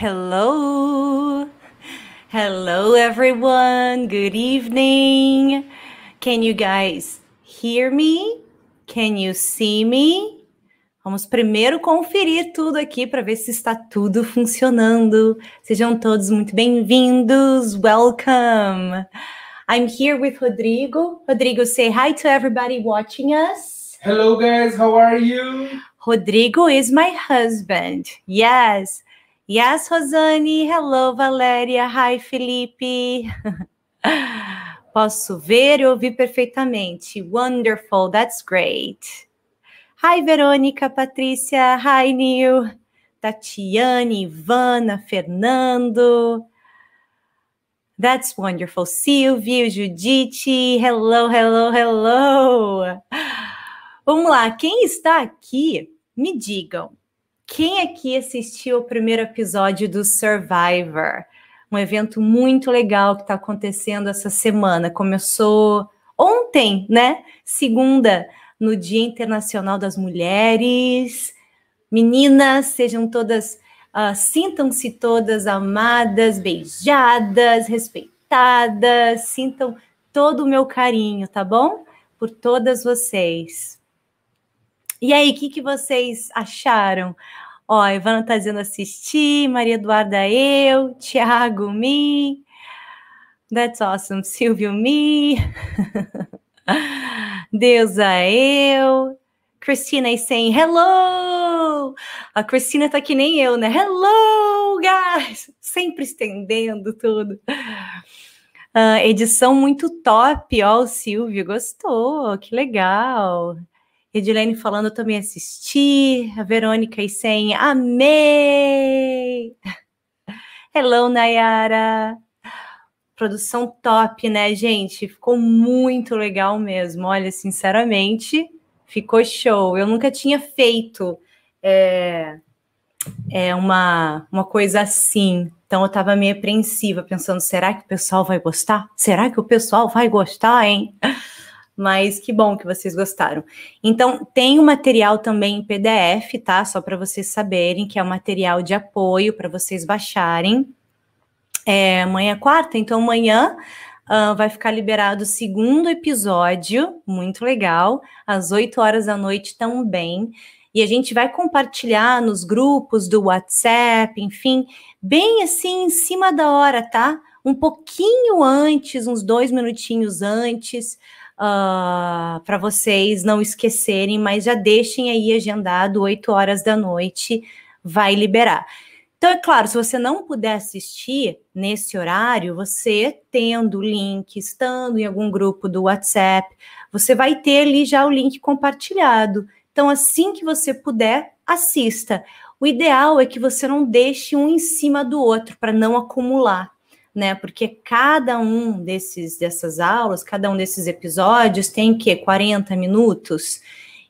Hello. Hello, everyone. Good evening. Can you guys hear me? Can you see me? Vamos primeiro conferir tudo aqui para ver se está tudo funcionando. Sejam todos muito bem-vindos. Welcome. I'm here with Rodrigo. Rodrigo, say hi to everybody watching us. Hello, guys. How are you? Rodrigo is my husband. Yes. Yes, Rosane. Hello, Valéria. Hi, Felipe. Posso ver e ouvir perfeitamente. Wonderful. That's great. Hi, Verônica, Patrícia. Hi, Neil. Tatiane, Ivana, Fernando. That's wonderful. Silvio, Judite. Hello, hello, hello. Vamos lá. Quem está aqui, me digam quem aqui assistiu o primeiro episódio do Survivor? Um evento muito legal que está acontecendo essa semana. Começou ontem, né? Segunda, no Dia Internacional das Mulheres. Meninas, sejam todas, uh, sintam-se todas amadas, beijadas, respeitadas, sintam todo o meu carinho, tá bom? Por todas vocês. E aí, o que, que vocês acharam? Ó, a Ivana tá dizendo assistir, Maria Eduarda eu, Thiago me. That's awesome, Silvio me. Deusa eu. Cristina is saying hello. A Cristina tá que nem eu, né? Hello, guys. Sempre estendendo tudo. Uh, edição muito top, ó, o Silvio gostou, que legal. Edilene falando também assistir. A Verônica e Senha, amei! Hello, Nayara! Produção top, né, gente? Ficou muito legal mesmo. Olha, sinceramente, ficou show. Eu nunca tinha feito é, é uma, uma coisa assim. Então eu estava meio apreensiva, pensando: será que o pessoal vai gostar? Será que o pessoal vai gostar, hein? mas que bom que vocês gostaram. Então, tem o material também em PDF, tá? Só para vocês saberem que é o um material de apoio para vocês baixarem. É, amanhã é quarta, então amanhã uh, vai ficar liberado o segundo episódio, muito legal, às 8 horas da noite também. E a gente vai compartilhar nos grupos do WhatsApp, enfim, bem assim em cima da hora, tá? Um pouquinho antes, uns dois minutinhos antes, uh, ah, para vocês não esquecerem, mas já deixem aí agendado 8 horas da noite, vai liberar. Então, é claro, se você não puder assistir nesse horário, você tendo o link, estando em algum grupo do WhatsApp, você vai ter ali já o link compartilhado. Então, assim que você puder, assista. O ideal é que você não deixe um em cima do outro para não acumular, né? Porque cada um desses dessas aulas, cada um desses episódios tem que 40 minutos.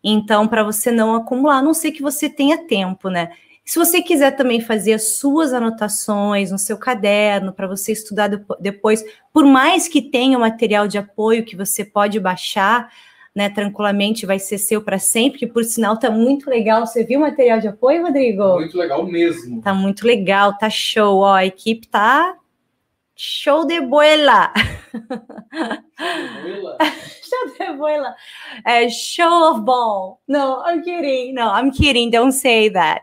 Então, para você não acumular, a não sei que você tenha tempo, né? Se você quiser também fazer as suas anotações no seu caderno para você estudar depois, por mais que tenha o material de apoio que você pode baixar, né, tranquilamente, vai ser seu para sempre, que por sinal tá muito legal. Você viu o material de apoio, Rodrigo? Muito legal mesmo. Tá muito legal, tá show, ó, a equipe tá Show de boela, show de boela, É, show of ball! Não, I'm kidding! Não, I'm kidding, don't say that!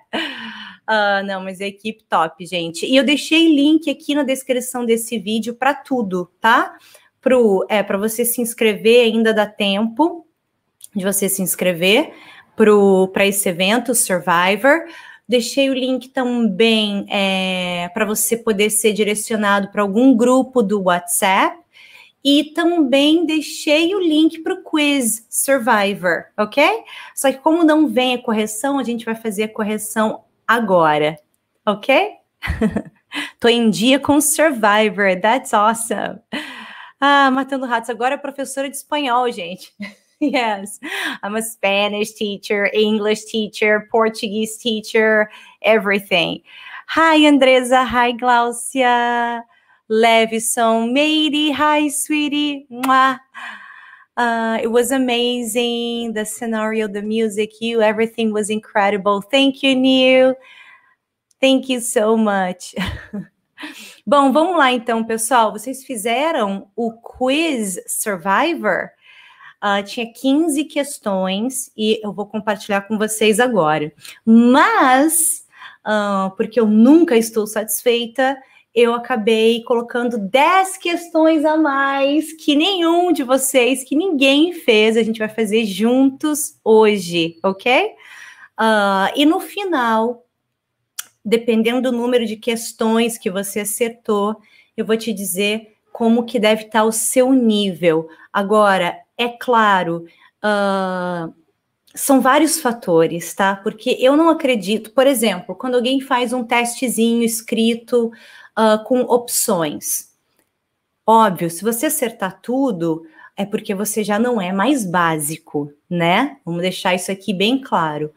Uh, não, mas é equipe top, gente. E eu deixei link aqui na descrição desse vídeo para tudo, tá? Pro, é, para você se inscrever, ainda dá tempo de você se inscrever para esse evento Survivor. Deixei o link também é, para você poder ser direcionado para algum grupo do WhatsApp. E também deixei o link para o quiz Survivor, ok? Só que, como não vem a correção, a gente vai fazer a correção agora, ok? Tô em dia com Survivor, that's awesome. Ah, matando ratos. Agora é professora de espanhol, gente. Yes, I'm a Spanish teacher, English teacher, Portuguese teacher, everything. Hi, Andresa. Hi, Glaucia. Levison, matey. Hi, sweetie. Mwah. Uh, it was amazing. The scenario, the music, you, everything was incredible. Thank you, Neil. Thank you so much. Bom, vamos lá então, pessoal. Vocês fizeram o Quiz Survivor? Uh, tinha 15 questões e eu vou compartilhar com vocês agora. Mas, uh, porque eu nunca estou satisfeita, eu acabei colocando 10 questões a mais que nenhum de vocês, que ninguém fez, a gente vai fazer juntos hoje, ok? Uh, e no final, dependendo do número de questões que você acertou, eu vou te dizer como que deve estar o seu nível. Agora, é claro, uh, são vários fatores, tá? Porque eu não acredito, por exemplo, quando alguém faz um testezinho escrito uh, com opções. Óbvio, se você acertar tudo, é porque você já não é mais básico, né? Vamos deixar isso aqui bem claro.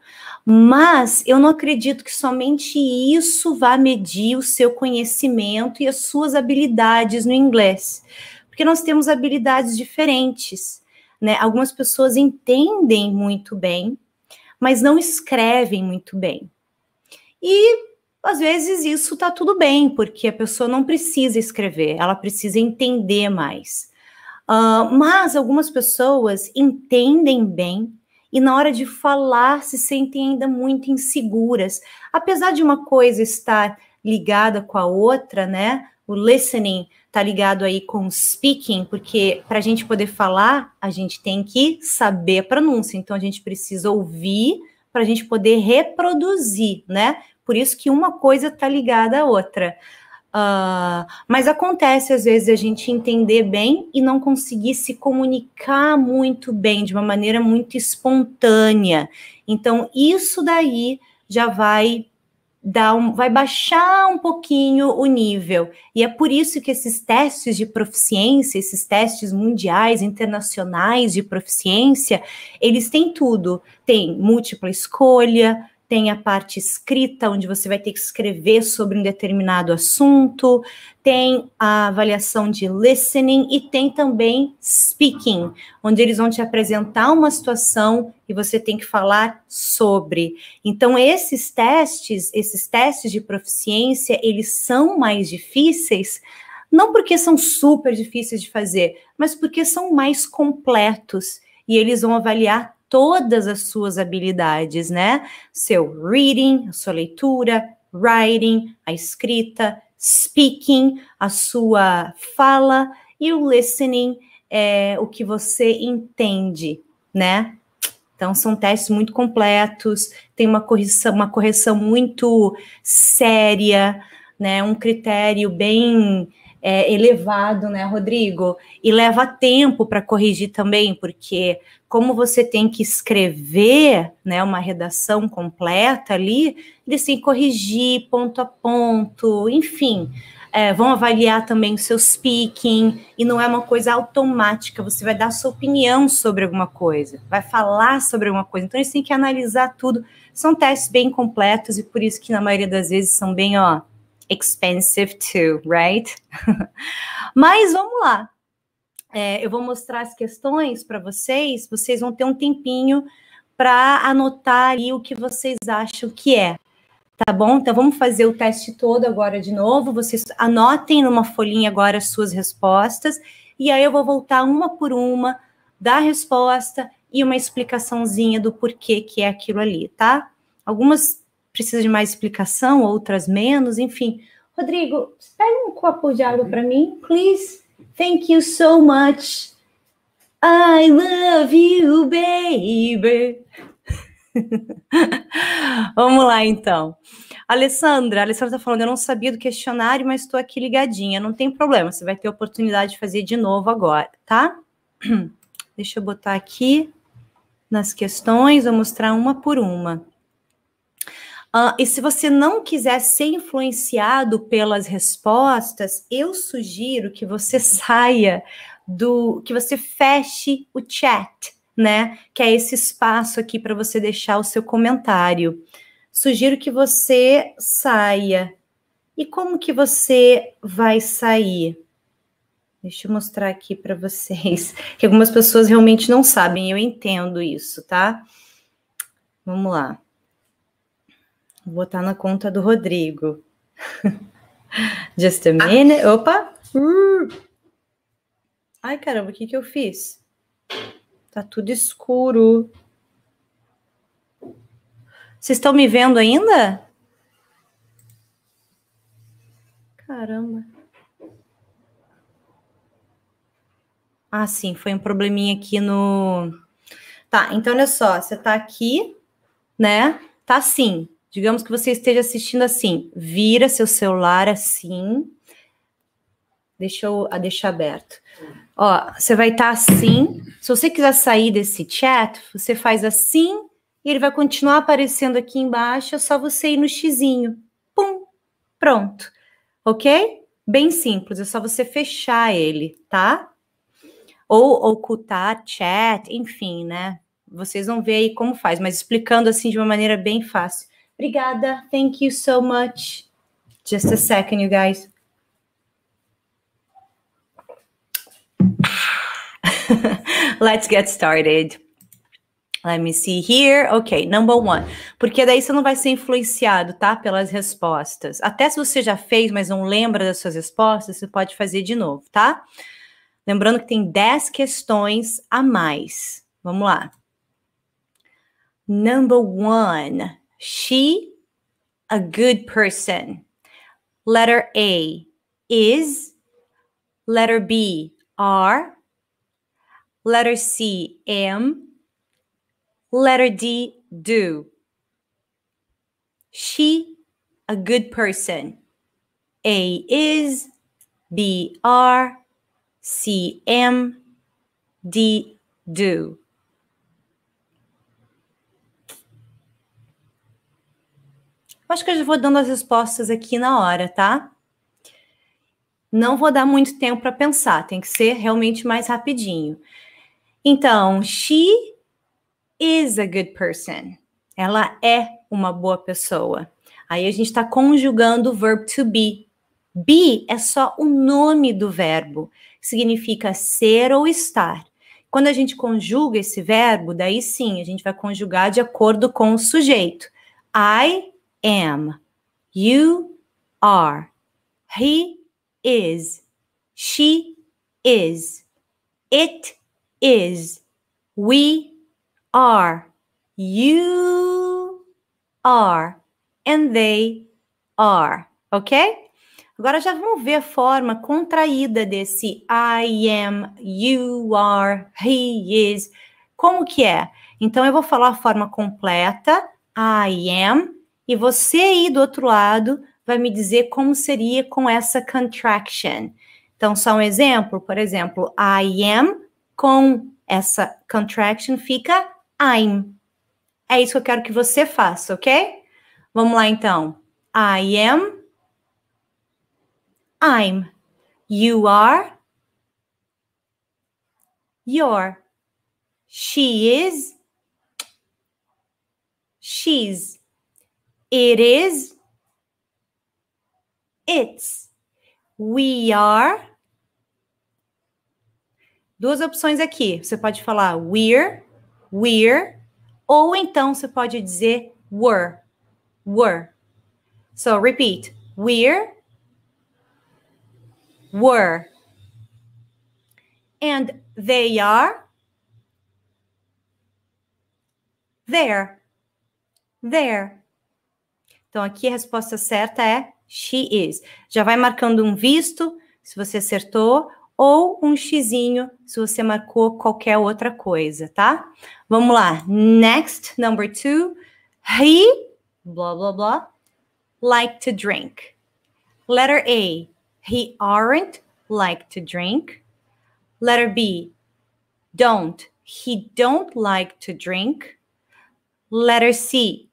Mas eu não acredito que somente isso vá medir o seu conhecimento e as suas habilidades no inglês, porque nós temos habilidades diferentes. Né? Algumas pessoas entendem muito bem, mas não escrevem muito bem. E às vezes isso tá tudo bem, porque a pessoa não precisa escrever, ela precisa entender mais. Uh, mas algumas pessoas entendem bem e na hora de falar se sentem ainda muito inseguras, apesar de uma coisa estar ligada com a outra, né? O listening tá ligado aí com speaking, porque para a gente poder falar, a gente tem que saber a pronúncia. Então a gente precisa ouvir para a gente poder reproduzir, né? Por isso que uma coisa tá ligada à outra. Uh, mas acontece às vezes a gente entender bem e não conseguir se comunicar muito bem, de uma maneira muito espontânea. Então, isso daí já vai dar um, vai baixar um pouquinho o nível. E é por isso que esses testes de proficiência, esses testes mundiais, internacionais de proficiência, eles têm tudo. Tem múltipla escolha, tem a parte escrita, onde você vai ter que escrever sobre um determinado assunto, tem a avaliação de listening e tem também speaking, onde eles vão te apresentar uma situação e você tem que falar sobre. Então esses testes, esses testes de proficiência, eles são mais difíceis não porque são super difíceis de fazer, mas porque são mais completos e eles vão avaliar todas as suas habilidades, né? Seu reading, sua leitura, writing, a escrita, speaking, a sua fala e o listening é o que você entende, né? Então são testes muito completos, tem uma correção, uma correção muito séria, né? Um critério bem é, elevado, né, Rodrigo? E leva tempo para corrigir também, porque como você tem que escrever né, uma redação completa ali, eles têm que corrigir ponto a ponto, enfim. É, vão avaliar também o seu speaking, e não é uma coisa automática, você vai dar sua opinião sobre alguma coisa, vai falar sobre alguma coisa, então eles têm que analisar tudo. São testes bem completos e por isso que na maioria das vezes são bem, ó, expensive too, right? Mas vamos lá. É, eu vou mostrar as questões para vocês, vocês vão ter um tempinho para anotar ali o que vocês acham que é. Tá bom? Então vamos fazer o teste todo agora de novo. Vocês anotem numa folhinha agora as suas respostas e aí eu vou voltar uma por uma da resposta e uma explicaçãozinha do porquê que é aquilo ali, tá? Algumas precisa de mais explicação, outras menos, enfim. Rodrigo, pega um copo de água uhum. para mim, please. Thank you so much. I love you, baby. Vamos lá, então. Alessandra, a Alessandra está falando, eu não sabia do questionário, mas estou aqui ligadinha. Não tem problema, você vai ter oportunidade de fazer de novo agora, tá? Deixa eu botar aqui nas questões, vou mostrar uma por uma. Uh, e se você não quiser ser influenciado pelas respostas, eu sugiro que você saia do. que você feche o chat, né? Que é esse espaço aqui para você deixar o seu comentário. Sugiro que você saia. E como que você vai sair? Deixa eu mostrar aqui para vocês, que algumas pessoas realmente não sabem, eu entendo isso, tá? Vamos lá. Vou botar na conta do Rodrigo. Just a minute. Ah. Opa! Uh. Ai, caramba, o que, que eu fiz? Tá tudo escuro. Vocês estão me vendo ainda? Caramba. Ah, sim, foi um probleminha aqui no. Tá, então olha só, você tá aqui, né? Tá sim. Digamos que você esteja assistindo assim, vira seu celular assim. Deixa eu a ah, deixar aberto. Ó, você vai estar tá assim. Se você quiser sair desse chat, você faz assim e ele vai continuar aparecendo aqui embaixo, é só você ir no xizinho. Pum, pronto. OK? Bem simples, é só você fechar ele, tá? Ou ocultar chat, enfim, né? Vocês vão ver aí como faz, mas explicando assim de uma maneira bem fácil. Obrigada. Thank you so much. Just a second, you guys. Let's get started. Let me see here. Ok, number one. Porque daí você não vai ser influenciado, tá? Pelas respostas. Até se você já fez, mas não lembra das suas respostas, você pode fazer de novo, tá? Lembrando que tem 10 questões a mais. Vamos lá. Number one. She, a good person. Letter A, is. Letter B, are. Letter C, am. Letter D, do. She, a good person. A is, B are, C am, D do. Acho que eu já vou dando as respostas aqui na hora, tá? Não vou dar muito tempo para pensar, tem que ser realmente mais rapidinho. Então, she is a good person. Ela é uma boa pessoa. Aí a gente está conjugando o verbo to be. Be é só o nome do verbo, significa ser ou estar. Quando a gente conjuga esse verbo, daí sim, a gente vai conjugar de acordo com o sujeito. I am, you are, he is, she is, it is, we are, you are, and they are, ok? Agora já vamos ver a forma contraída desse I am, you are, he is. Como que é? Então eu vou falar a forma completa. I am, e você aí do outro lado vai me dizer como seria com essa contraction. Então, só um exemplo, por exemplo, I am com essa contraction fica I'm. É isso que eu quero que você faça, ok? Vamos lá então. I am. I'm. You are. Your. She is. She's. It is. It's. We are. Duas opções aqui. Você pode falar we're, we're, ou então você pode dizer were, were. So repeat. We're, were. And they are there. There. Então, aqui a resposta certa é she is. Já vai marcando um visto, se você acertou, ou um xizinho, se você marcou qualquer outra coisa, tá? Vamos lá. Next, number two. He, blá, blá, blá, like to drink. Letter A. He aren't like to drink. Letter B. Don't. He don't like to drink. Letter C.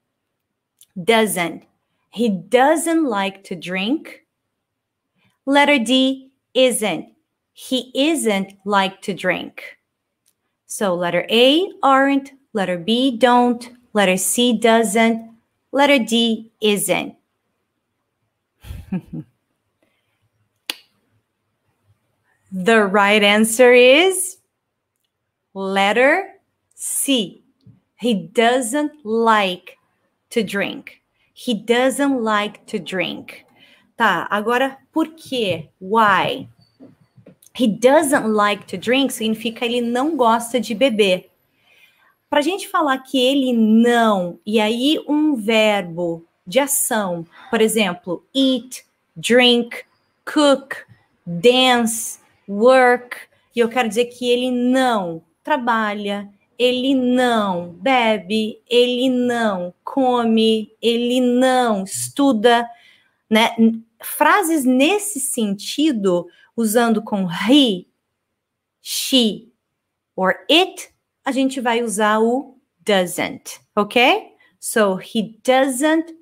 doesn't. He doesn't like to drink. Letter D, isn't. He isn't like to drink. So letter A, aren't. Letter B, don't. Letter C, doesn't. Letter D, isn't. the right answer is letter C. He doesn't like to drink. He doesn't like to drink. Tá, agora por quê? Why? He doesn't like to drink significa ele não gosta de beber. Para a gente falar que ele não, e aí um verbo de ação, por exemplo, eat, drink, cook, dance, work, e eu quero dizer que ele não trabalha, ele não bebe, ele não come, ele não estuda, né? Frases nesse sentido, usando com he, she or it, a gente vai usar o doesn't, ok? So he doesn't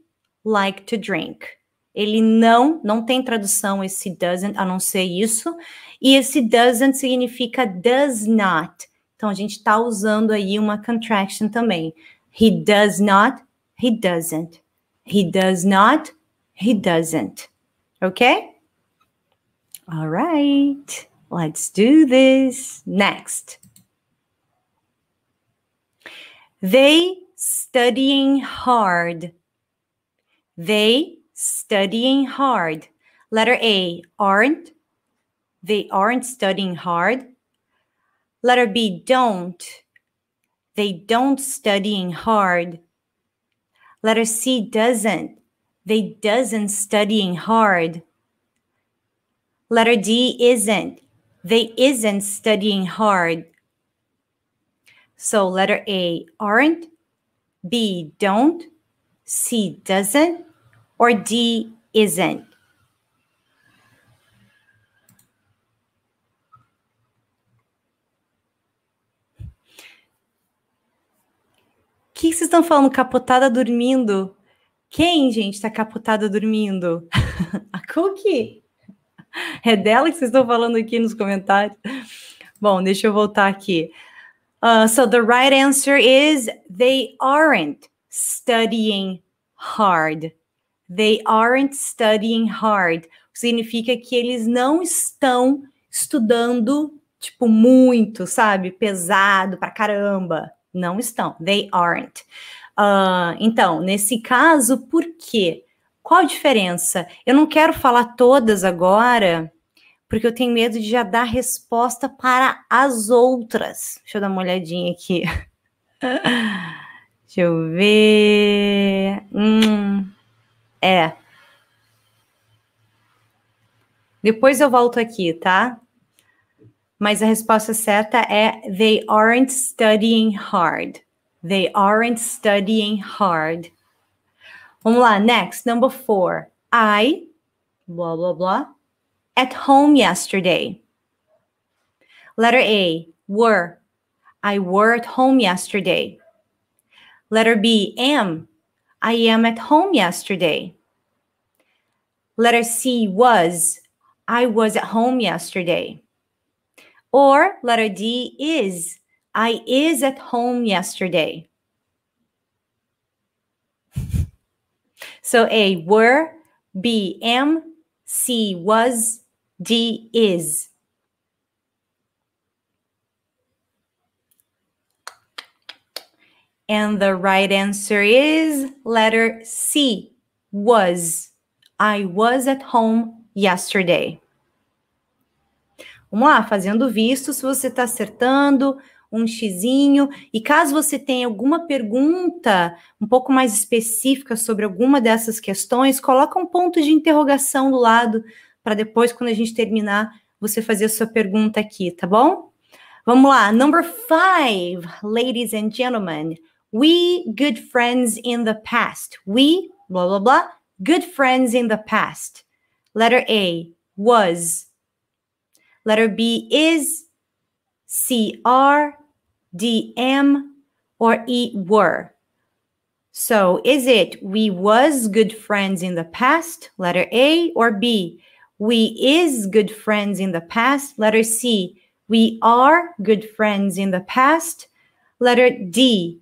like to drink. Ele não, não tem tradução esse doesn't, a não ser isso. E esse doesn't significa does not Então a gente está usando aí uma contraction também. He does not, he doesn't. He does not, he doesn't. Okay? All right. Let's do this. Next. They studying hard. They studying hard. Letter A, aren't. They aren't studying hard. Letter B, don't. They don't studying hard. Letter C, doesn't. They doesn't studying hard. Letter D, isn't. They isn't studying hard. So letter A, aren't. B, don't. C, doesn't. Or D, isn't. que vocês estão falando? Capotada dormindo? Quem, gente, tá capotada dormindo? A Cookie? É dela que vocês estão falando aqui nos comentários. Bom, deixa eu voltar aqui. Uh, so the right answer is they aren't studying hard. They aren't studying hard. Significa que eles não estão estudando, tipo, muito, sabe? Pesado pra caramba. Não estão. They aren't. Uh, então, nesse caso, por quê? Qual a diferença? Eu não quero falar todas agora, porque eu tenho medo de já dar resposta para as outras. Deixa eu dar uma olhadinha aqui. Deixa eu ver. Hum, é. Depois eu volto aqui, tá? Mas a resposta certa é they aren't studying hard. They aren't studying hard. Vamos lá, next, number four. I, blah, blah, blah, at home yesterday. Letter A, were. I were at home yesterday. Letter B, am. I am at home yesterday. Letter C, was. I was at home yesterday. Or letter D is. I is at home yesterday. so A were, B am, C was, D is. And the right answer is letter C was. I was at home yesterday. Vamos lá, fazendo visto, se você está acertando, um xizinho. E caso você tenha alguma pergunta um pouco mais específica sobre alguma dessas questões, coloca um ponto de interrogação do lado para depois, quando a gente terminar, você fazer a sua pergunta aqui, tá bom? Vamos lá, number five, ladies and gentlemen. We good friends in the past. We, blah, blah, blah, good friends in the past. Letter A, was. Letter B is, C R D M or E were. So is it we was good friends in the past, letter A, or B, we is good friends in the past, letter C, we are good friends in the past, letter D,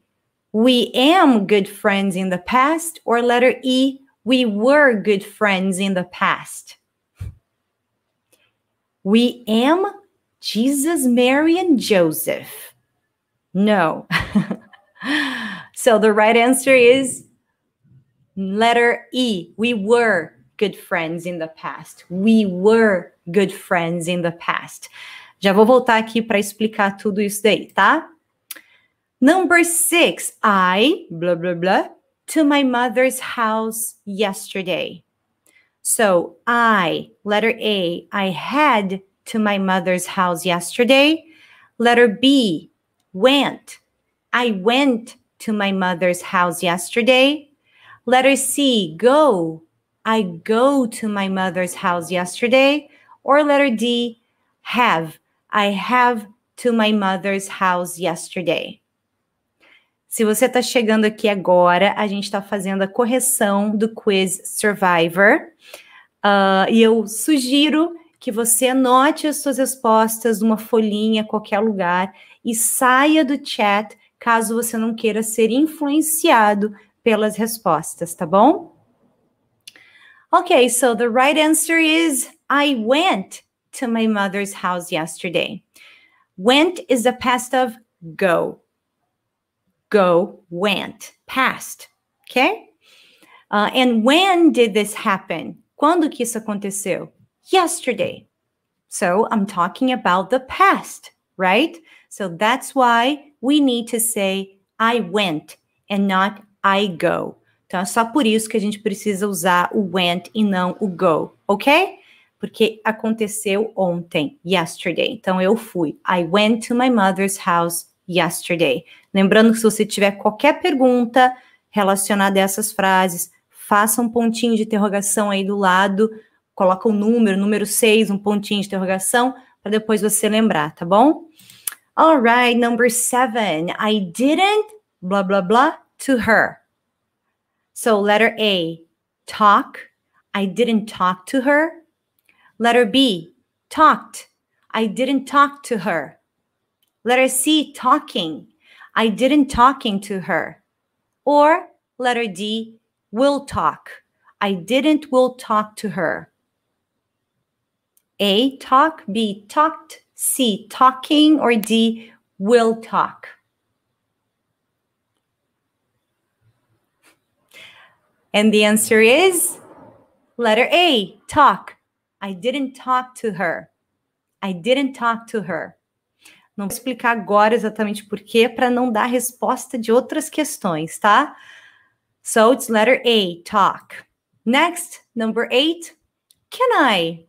we am good friends in the past, or letter E, we were good friends in the past. We am Jesus, Mary, and Joseph. No. so the right answer is letter E. We were good friends in the past. We were good friends in the past. Já vou voltar aqui para explicar tudo isso daí, tá? Number six, I, blah, blah, blah, to my mother's house yesterday. So I, letter A, I had to my mother's house yesterday. Letter B, went. I went to my mother's house yesterday. Letter C, go. I go to my mother's house yesterday. Or letter D, have. I have to my mother's house yesterday. Se você está chegando aqui agora, a gente está fazendo a correção do quiz Survivor. Uh, e eu sugiro que você anote as suas respostas numa folhinha, qualquer lugar, e saia do chat caso você não queira ser influenciado pelas respostas, tá bom? Okay, so the right answer is I went to my mother's house yesterday. Went is the past of go go, went, past. Okay? Uh, and when did this happen? Quando que isso aconteceu? Yesterday. So I'm talking about the past, right? So that's why we need to say I went and not I go. Então é só por isso que a gente precisa usar o went e não o go, ok? Porque aconteceu ontem, yesterday. Então eu fui. I went to my mother's house yesterday. Lembrando que se você tiver qualquer pergunta relacionada a essas frases, faça um pontinho de interrogação aí do lado, coloca o um número, número 6, um pontinho de interrogação, para depois você lembrar, tá bom? Alright, number seven. I didn't blah blah blah to her. So letter A, talk. I didn't talk to her. Letter B, talked. I didn't talk to her. Letter C, talking. I didn't talking to her. Or letter D, will talk. I didn't will talk to her. A, talk. B, talked. C, talking. Or D, will talk. And the answer is letter A, talk. I didn't talk to her. I didn't talk to her. Não vou explicar agora exatamente por quê, para não dar resposta de outras questões, tá? So it's letter A, talk. Next, number eight, can I?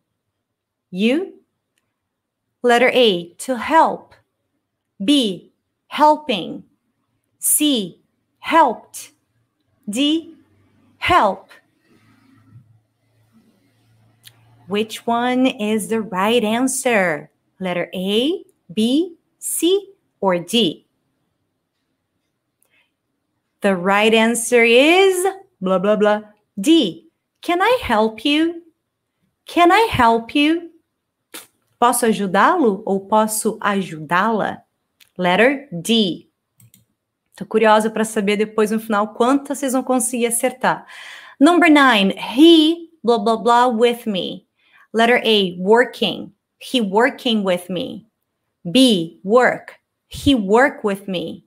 You? Letter A, to help. B, helping. C, helped. D, help. Which one is the right answer? Letter A, B, C, or D? The right answer is blah, blah, blah. D. Can I help you? Can I help you? Posso ajudá-lo ou posso ajudá-la? Letter D. Tô curiosa para saber depois no final quantas vocês vão conseguir acertar. Number nine, he blah blah blah with me. Letter A, working. He working with me. B, work. He work with me.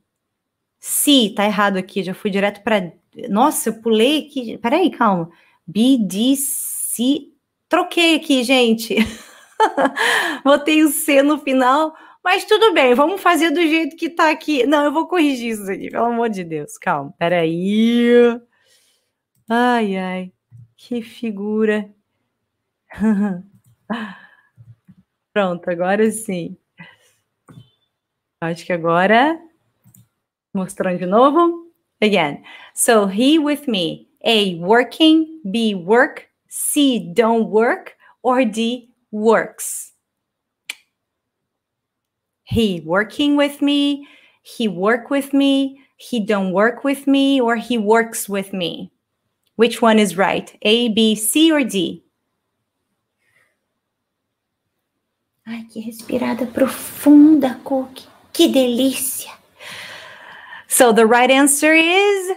C, tá errado aqui, já fui direto para. Nossa, eu pulei aqui. Peraí, calma. B, D, C. Troquei aqui, gente. Botei o C no final, mas tudo bem, vamos fazer do jeito que tá aqui. Não, eu vou corrigir isso aqui, pelo amor de Deus. Calma, peraí. Ai, ai, que figura. Pronto, agora sim. Acho que agora. Mostrando de novo. Again. So, he with me. A. Working. B. Work. C. Don't work. Or D. Works. He working with me. He work with me. He don't work with me. Or he works with me. Which one is right? A, B, C or D? Ai, que respirada profunda, Cookie. Que delícia. So the right answer is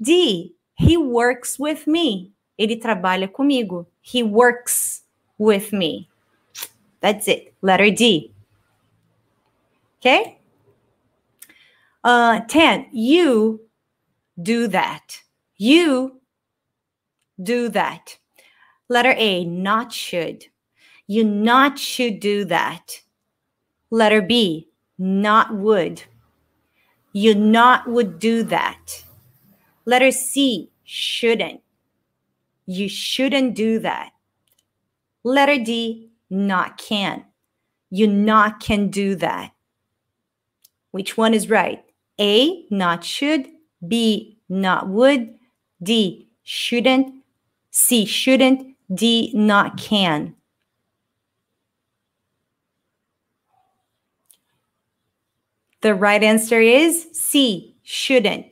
D. He works with me. Ele trabalha comigo. He works with me. That's it. Letter D. Okay? Uh, 10. You do that. You do that. Letter A, not should. You not should do that. Letter B, not would. You not would do that. Letter C, shouldn't. You shouldn't do that. Letter D, not can. You not can do that. Which one is right? A, not should. B, not would. D, shouldn't. C, shouldn't. D, not can. The right answer is C, shouldn't.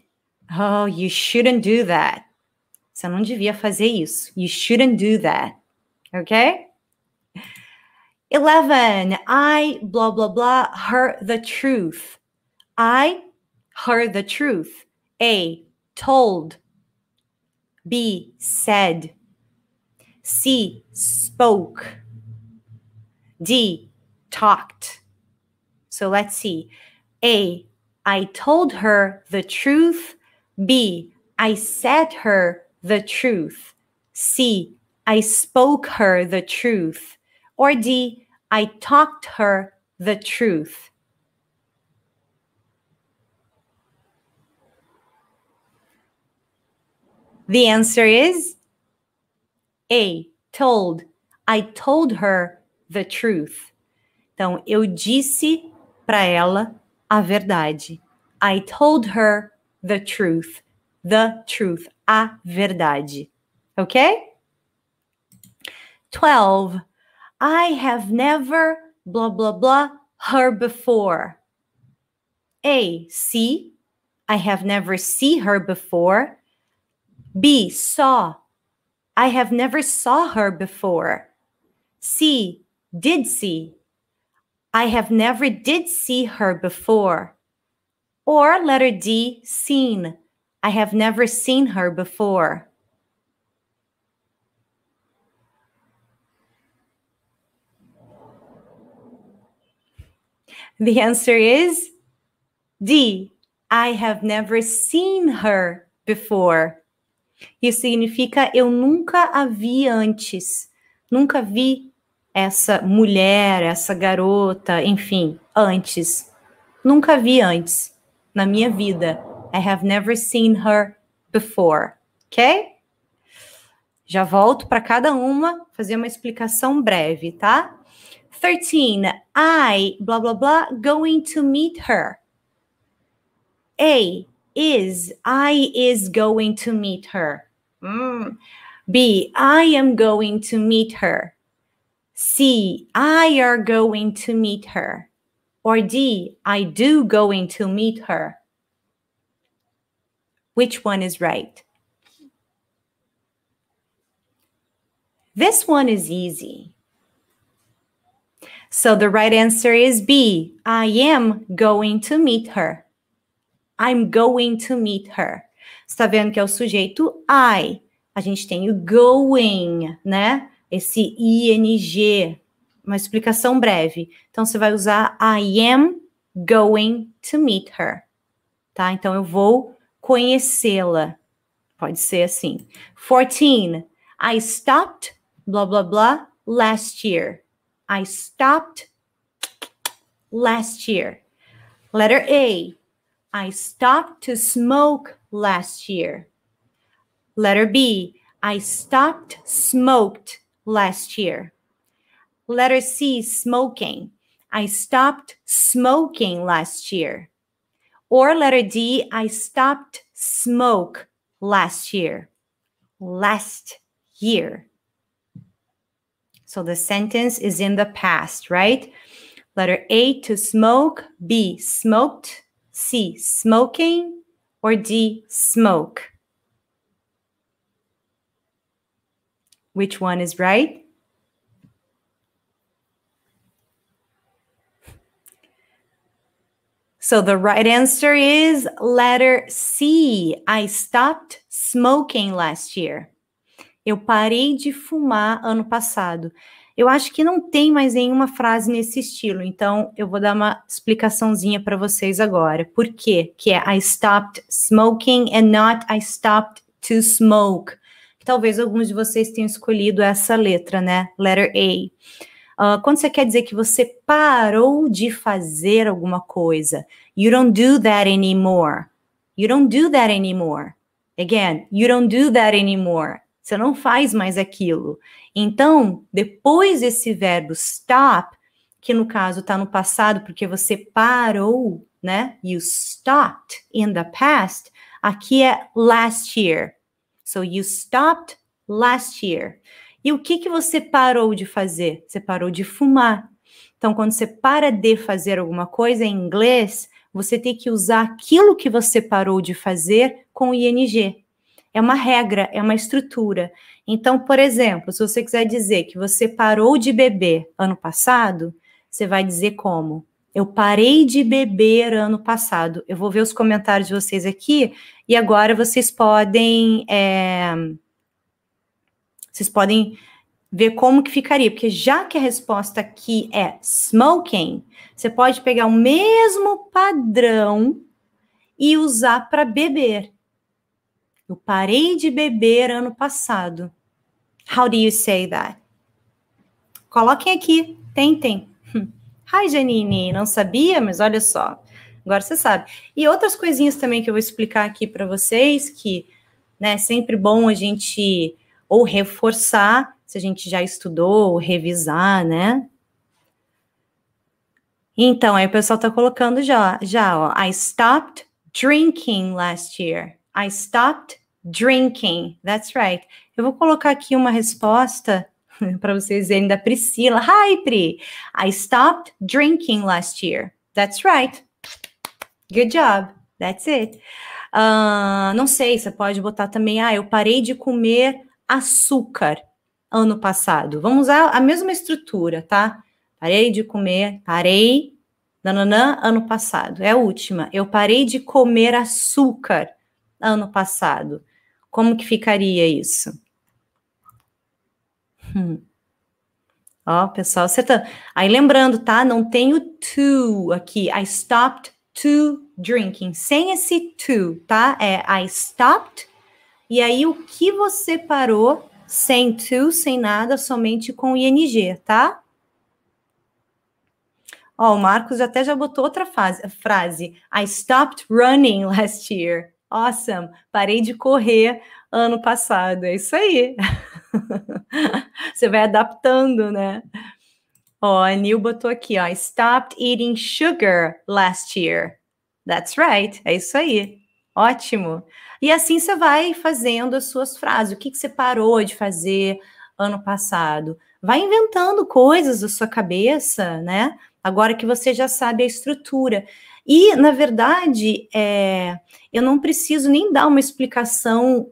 Oh, you shouldn't do that. Você não devia fazer isso. You shouldn't do that. Okay? 11. I blah, blah, blah heard the truth. I heard the truth. A. Told. B. Said. C. Spoke. D. Talked. So let's see. A. I told her the truth. B. I said her the truth. C. I spoke her the truth. Or D. I talked her the truth. The answer is A. Told. I told her the truth. Então, eu disse para ela a verdade. I told her the truth. The truth. A verdade. Okay? 12. I have never blah blah blah her before. A. See. I have never see her before. B. Saw. I have never saw her before. C. Did see. I have never did see her before. Or letter D, seen. I have never seen her before. The answer is D. I have never seen her before. Isso significa eu nunca a vi antes. Nunca vi essa mulher, essa garota, enfim, antes. Nunca vi antes na minha vida. I have never seen her before. Ok? Já volto para cada uma fazer uma explicação breve, tá? 13. I, blá blá blá, going to meet her. A, is, I is going to meet her. Mm. B, I am going to meet her. C, I are going to meet her. Or D, I do going to meet her. Which one is right? This one is easy. So the right answer is B, I am going to meet her. I'm going to meet her. Está vendo que é o sujeito I. A gente tem o going, né? esse ING, uma explicação breve. Então, você vai usar I am going to meet her, tá? Então, eu vou conhecê-la. Pode ser assim. 14. I stopped, blá, blá, blá, last year. I stopped last year. Letter A. I stopped to smoke last year. Letter B. I stopped smoked last year. Letter C, smoking. I stopped smoking last year. Or letter D, I stopped smoke last year. Last year. So the sentence is in the past, right? Letter A, to smoke. B, smoked. C, smoking. Or D, smoke. which one is right? So the right answer is letter C. I stopped smoking last year. Eu parei de fumar ano passado. Eu acho que não tem mais nenhuma frase nesse estilo, então eu vou dar uma explicaçãozinha para vocês agora. Por quê? Que é I stopped smoking and not I stopped to smoke que talvez alguns de vocês tenham escolhido essa letra, né? Letter A. Uh, quando você quer dizer que você parou de fazer alguma coisa, you don't do that anymore. You don't do that anymore. Again, you don't do that anymore. Você não faz mais aquilo. Então, depois desse verbo stop, que no caso está no passado, porque você parou, né? You stopped in the past. Aqui é last year. So you stopped last year. E o que, que você parou de fazer? Você parou de fumar. Então, quando você para de fazer alguma coisa em inglês, você tem que usar aquilo que você parou de fazer com o ING. É uma regra, é uma estrutura. Então, por exemplo, se você quiser dizer que você parou de beber ano passado, você vai dizer como? Eu parei de beber ano passado. Eu vou ver os comentários de vocês aqui e agora vocês podem é, vocês podem ver como que ficaria, porque já que a resposta aqui é smoking, você pode pegar o mesmo padrão e usar para beber. Eu parei de beber ano passado. How do you say that? Coloquem aqui, tentem. Ai, Janine, não sabia, mas olha só, agora você sabe. E outras coisinhas também que eu vou explicar aqui para vocês, que né, é sempre bom a gente ou reforçar, se a gente já estudou, ou revisar, né? Então, aí o pessoal está colocando já, já, ó, I stopped drinking last year. I stopped drinking. That's right. Eu vou colocar aqui uma resposta para vocês verem da Priscila. Hi, Pri. I stopped drinking last year. That's right. Good job. That's it. Uh, não sei, você pode botar também, ah, eu parei de comer açúcar ano passado. Vamos usar a mesma estrutura, tá? Parei de comer, parei, nananã, ano passado. É a última. Eu parei de comer açúcar ano passado. Como que ficaria isso? Uhum. Ó, pessoal, você tá. Aí lembrando, tá? Não tem o to aqui. I stopped to drinking. Sem esse to, tá? É I stopped. E aí o que você parou sem to, sem nada, somente com ing, tá? Ó, o Marcos até já botou outra fase, frase. I stopped running last year. Awesome. Parei de correr ano passado. É isso aí. Você vai adaptando, né? Ó, oh, a Nil botou aqui, ó. Stopped eating sugar last year. That's right. É isso aí. Ótimo. E assim você vai fazendo as suas frases. O que, que você parou de fazer ano passado? Vai inventando coisas da sua cabeça, né? Agora que você já sabe a estrutura. E, na verdade, é, eu não preciso nem dar uma explicação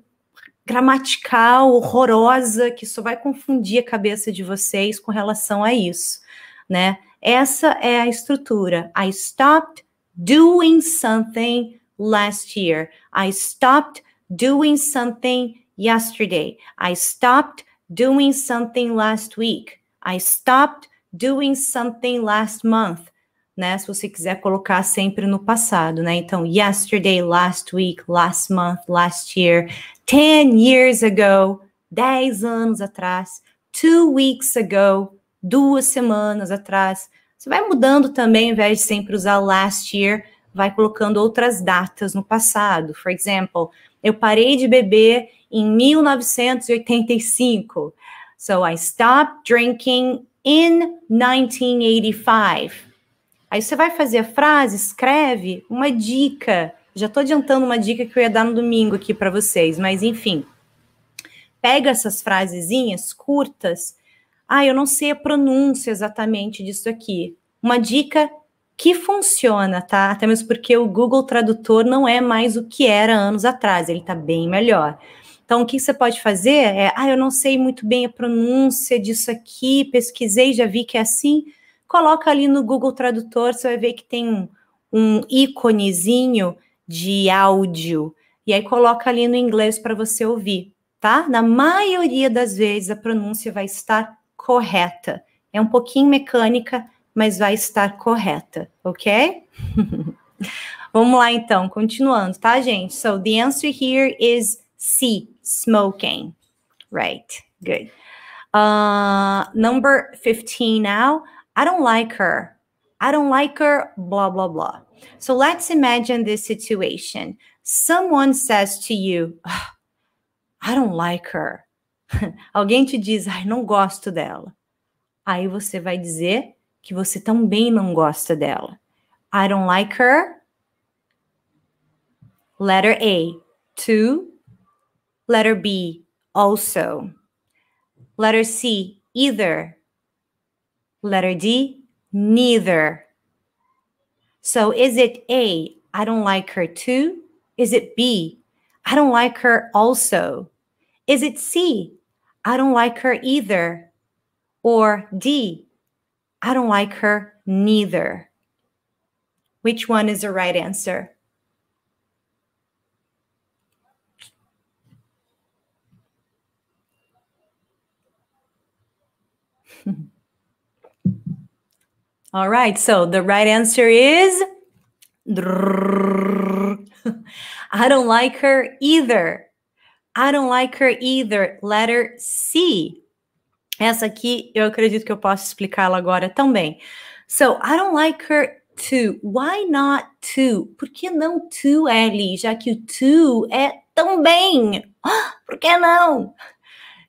gramatical horrorosa que só vai confundir a cabeça de vocês com relação a isso, né? Essa é a estrutura. I stopped doing something last year. I stopped doing something yesterday. I stopped doing something last week. I stopped doing something last month né? Se você quiser colocar sempre no passado, né? Então, yesterday, last week, last month, last year, 10 years ago, 10 anos atrás, two weeks ago, duas semanas atrás. Você vai mudando também, ao invés de sempre usar last year, vai colocando outras datas no passado. For example, eu parei de beber em 1985. So I stopped drinking in 1985. Aí você vai fazer a frase, escreve uma dica. Já estou adiantando uma dica que eu ia dar no domingo aqui para vocês, mas enfim. Pega essas frasezinhas curtas. Ah, eu não sei a pronúncia exatamente disso aqui. Uma dica que funciona, tá? Até mesmo porque o Google Tradutor não é mais o que era anos atrás, ele está bem melhor. Então, o que você pode fazer é, ah, eu não sei muito bem a pronúncia disso aqui, pesquisei, já vi que é assim coloca ali no Google Tradutor, você vai ver que tem um, um íconezinho de áudio. E aí coloca ali no inglês para você ouvir, tá? Na maioria das vezes a pronúncia vai estar correta. É um pouquinho mecânica, mas vai estar correta, ok? Vamos lá então, continuando, tá, gente? So the answer here is C, smoking. Right, good. Uh, number 15 now. I don't like her. I don't like her, blah, blah, blah. So let's imagine this situation. Someone says to you, oh, I don't like her. Alguém te diz, I não gosto dela. Aí você vai dizer que você também não gosta dela. I don't like her. Letter A, too. Letter B, also. Letter C, either. Letter D, neither. So is it A, I don't like her too? Is it B, I don't like her also? Is it C, I don't like her either? Or D, I don't like her neither? Which one is the right answer? All right, so the right answer is. I don't like her either. I don't like her either. Letter C. Essa aqui eu acredito que eu posso explicá-la agora também. So, I don't like her too. Why not too? Por que não too, Ellie? Já que o too é também. Por que não?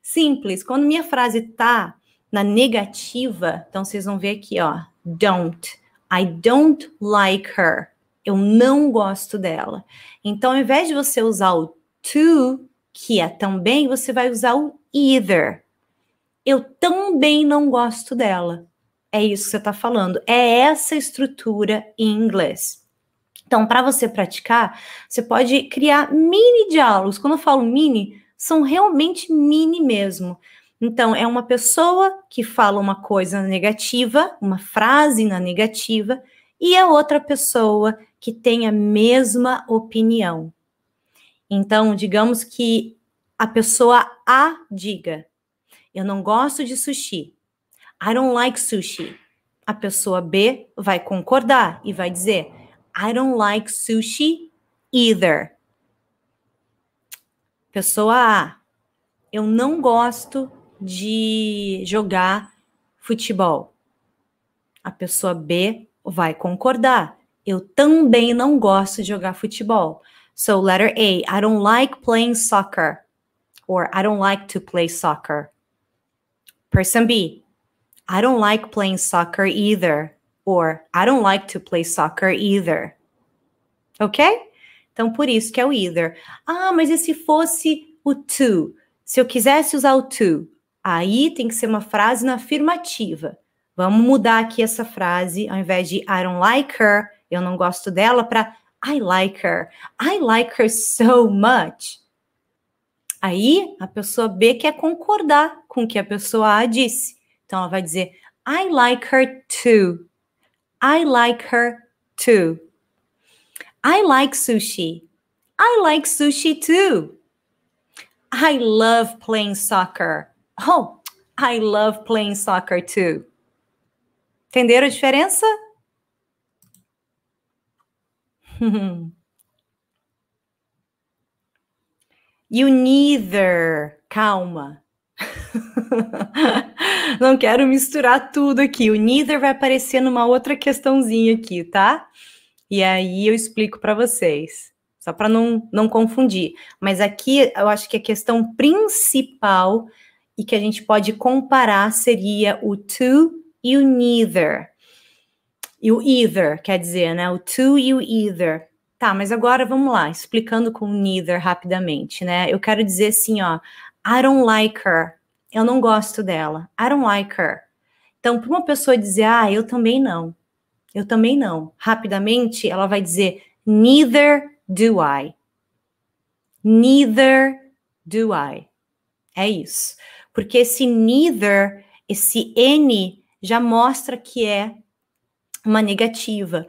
Simples. Quando minha frase tá na negativa, então vocês vão ver aqui, ó don't. I don't like her. Eu não gosto dela. Então, ao invés de você usar o to, que é também, você vai usar o either. Eu também não gosto dela. É isso que você está falando. É essa estrutura em inglês. Então, para você praticar, você pode criar mini diálogos. Quando eu falo mini, são realmente mini mesmo. Então, é uma pessoa que fala uma coisa negativa, uma frase na negativa, e a é outra pessoa que tem a mesma opinião. Então, digamos que a pessoa A diga: Eu não gosto de sushi. I don't like sushi. A pessoa B vai concordar e vai dizer: I don't like sushi either. Pessoa A: Eu não gosto de jogar futebol. A pessoa B vai concordar. Eu também não gosto de jogar futebol. So, letter A, I don't like playing soccer. Or I don't like to play soccer. Person B, I don't like playing soccer either. Or I don't like to play soccer either. Ok? Então, por isso que é o either. Ah, mas e se fosse o to? Se eu quisesse usar o to? Aí tem que ser uma frase na afirmativa. Vamos mudar aqui essa frase, ao invés de I don't like her, eu não gosto dela, para I like her, I like her so much. Aí a pessoa B quer concordar com o que a pessoa A disse. Então ela vai dizer I like her too. I like her too. I like sushi. I like sushi too. I love playing soccer. Oh, I love playing soccer too. Entenderam a diferença? you neither. Calma. Não quero misturar tudo aqui. O neither vai aparecer numa outra questãozinha aqui, tá? E aí eu explico para vocês, só para não, não confundir. Mas aqui eu acho que a questão principal e que a gente pode comparar seria o to e o neither. E o either, quer dizer, né? O to e o either. Tá, mas agora vamos lá, explicando com neither rapidamente, né? Eu quero dizer assim, ó, I don't like her. Eu não gosto dela. I don't like her. Então, para uma pessoa dizer, ah, eu também não. Eu também não. Rapidamente, ela vai dizer, neither do I. Neither do I. É isso porque esse neither, esse N, já mostra que é uma negativa.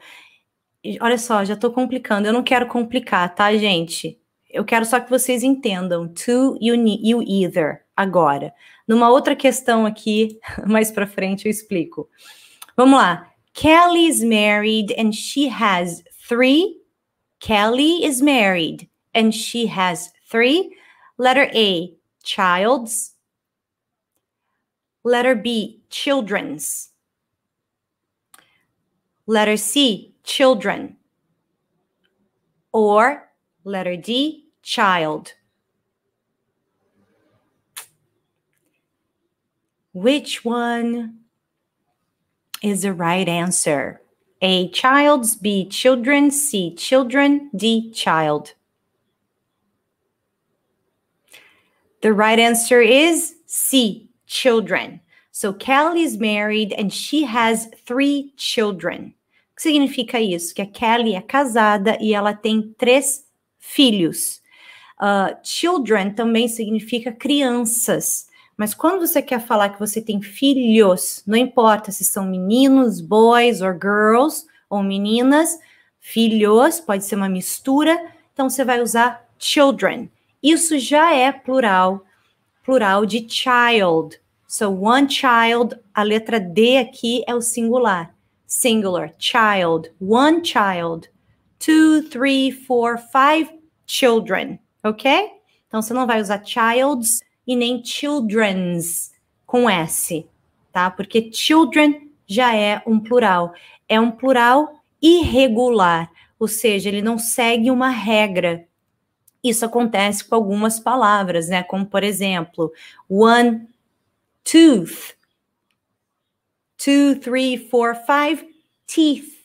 olha só, já estou complicando. Eu não quero complicar, tá, gente? Eu quero só que vocês entendam. To you, you either, agora. Numa outra questão aqui, mais para frente, eu explico. Vamos lá. Kelly is married and she has three. Kelly is married and she has three. Letter A, childs. Letter B, children's. Letter C, children. Or letter D, child. Which one is the right answer? A, child's, B, children, C, children, D, child. The right answer is C, children. So Kelly is married and she has three children. O que significa isso? Que a Kelly é casada e ela tem três filhos. Uh, children também significa crianças. Mas quando você quer falar que você tem filhos, não importa se são meninos, boys or girls, ou meninas, filhos, pode ser uma mistura, então você vai usar children. Isso já é plural, plural de child. So one child, a letra D aqui é o singular. Singular, child, one child, two, three, four, five children, ok? Então você não vai usar childs e nem children's com S, tá? Porque children já é um plural. É um plural irregular, ou seja, ele não segue uma regra. Isso acontece com algumas palavras, né? Como por exemplo, one tooth. Two, three, four, five. Teeth.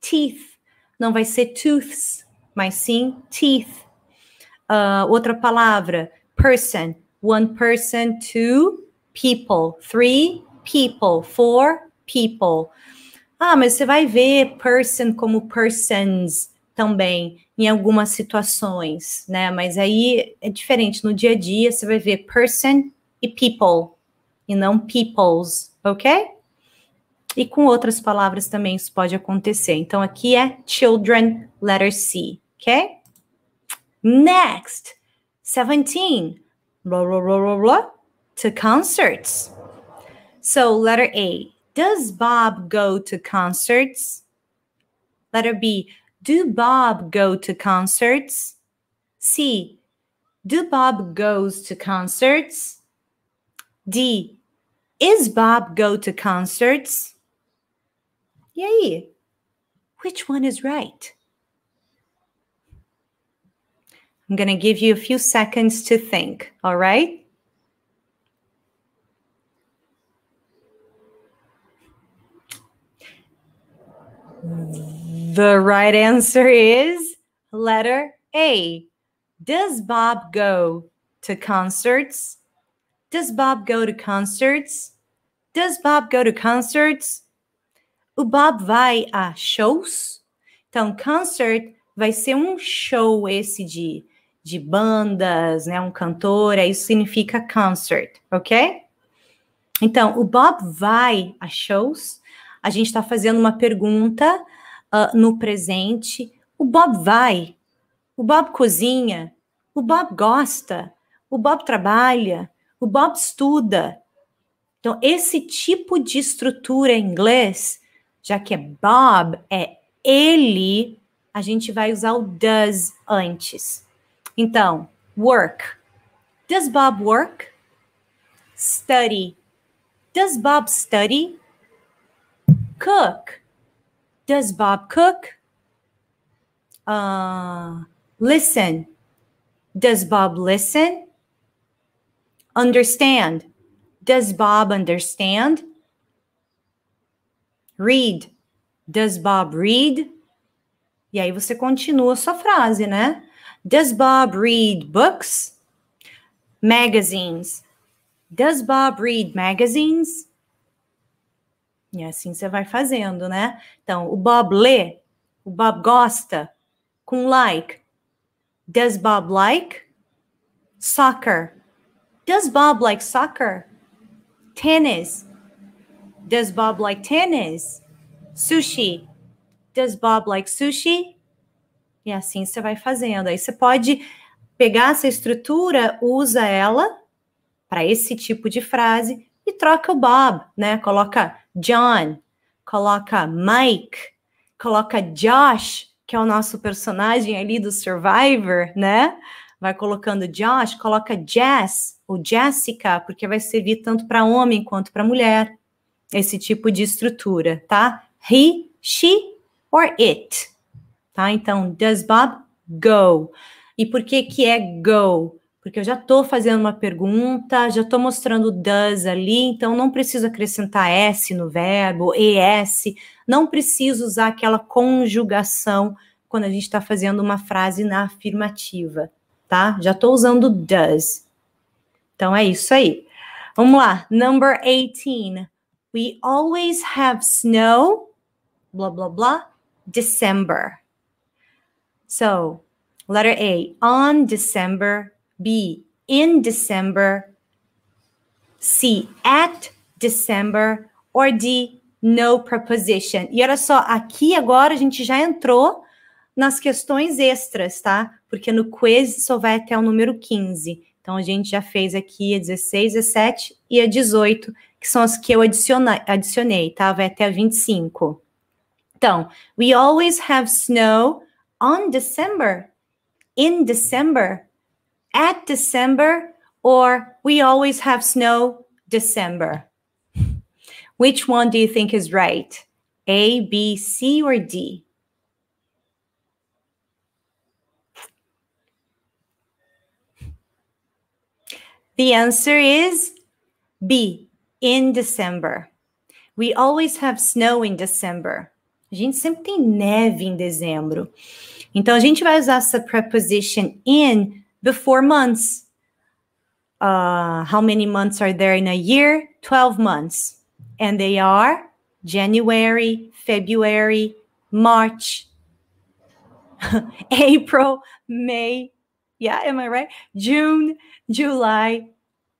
Teeth. Não vai ser tooths, mas sim teeth. Uh, outra palavra, person. One person, two people. Three people. Four people. Ah, mas você vai ver person como persons também em algumas situações, né? Mas aí é diferente no dia a dia, você vai ver person e people, e não peoples, ok? E com outras palavras também isso pode acontecer. Então aqui é children, letter C, ok? Next, 17, blah, blah, blah, blah, blah, to concerts. So letter A, does Bob go to concerts? Letter B, do Bob go to concerts? C, do Bob goes to concerts? D. Is Bob go to concerts? Yay. Which one is right? I'm going to give you a few seconds to think, all right? The right answer is letter A. Does Bob go to concerts? Does Bob go to concerts? Does Bob go to concerts? O Bob vai a shows? Então, concert vai ser um show esse de, de bandas, né? Um cantor, aí isso significa concert, ok? Então, o Bob vai a shows? A gente está fazendo uma pergunta uh, no presente. O Bob vai? O Bob cozinha? O Bob gosta? O Bob trabalha? O Bob estuda. Então, esse tipo de estrutura em inglês, já que é Bob, é ele, a gente vai usar o does antes. Então, work. Does Bob work? Study. Does Bob study? Cook. Does Bob cook? Uh, listen. Does Bob listen? Understand. Does Bob understand? Read. Does Bob read? E aí você continua a sua frase, né? Does Bob read books? Magazines. Does Bob read magazines? E é assim você vai fazendo, né? Então, o Bob lê, o Bob gosta, com like. Does Bob like? Soccer. Does Bob like soccer? Tennis. Does Bob like tennis? Sushi. Does Bob like sushi? E assim você vai fazendo. Aí você pode pegar essa estrutura, usa ela para esse tipo de frase e troca o Bob, né? Coloca John, coloca Mike, coloca Josh, que é o nosso personagem ali do Survivor, né? Vai colocando Josh, coloca Jess, ou Jessica, porque vai servir tanto para homem quanto para mulher, esse tipo de estrutura, tá? He, she or it, tá? Então, does Bob go? E por que que é go? Porque eu já estou fazendo uma pergunta, já estou mostrando does ali, então não preciso acrescentar s no verbo, es, não preciso usar aquela conjugação quando a gente está fazendo uma frase na afirmativa, tá? Já estou usando does. Então é isso aí. Vamos lá. Number 18. We always have snow, blah, blah, blah, December. So, letter A, on December. B, in December. C, at December. Or D, no preposition. E olha só, aqui agora a gente já entrou nas questões extras, tá? Porque no quiz só vai até o número 15. Então, a gente já fez aqui a 16, 17 e a 18, que são as que eu adicionei, tá? Vai até a 25. Então, we always have snow on December, in December, at December, or we always have snow December. Which one do you think is right? A, B, C, or D? The answer is B, in December. We always have snow in December. A gente sempre tem neve em dezembro. Então a gente vai usar essa preposition in before months. Uh, how many months are there in a year? 12 months. And they are January, February, March, April, May, Yeah, am I right? June, July,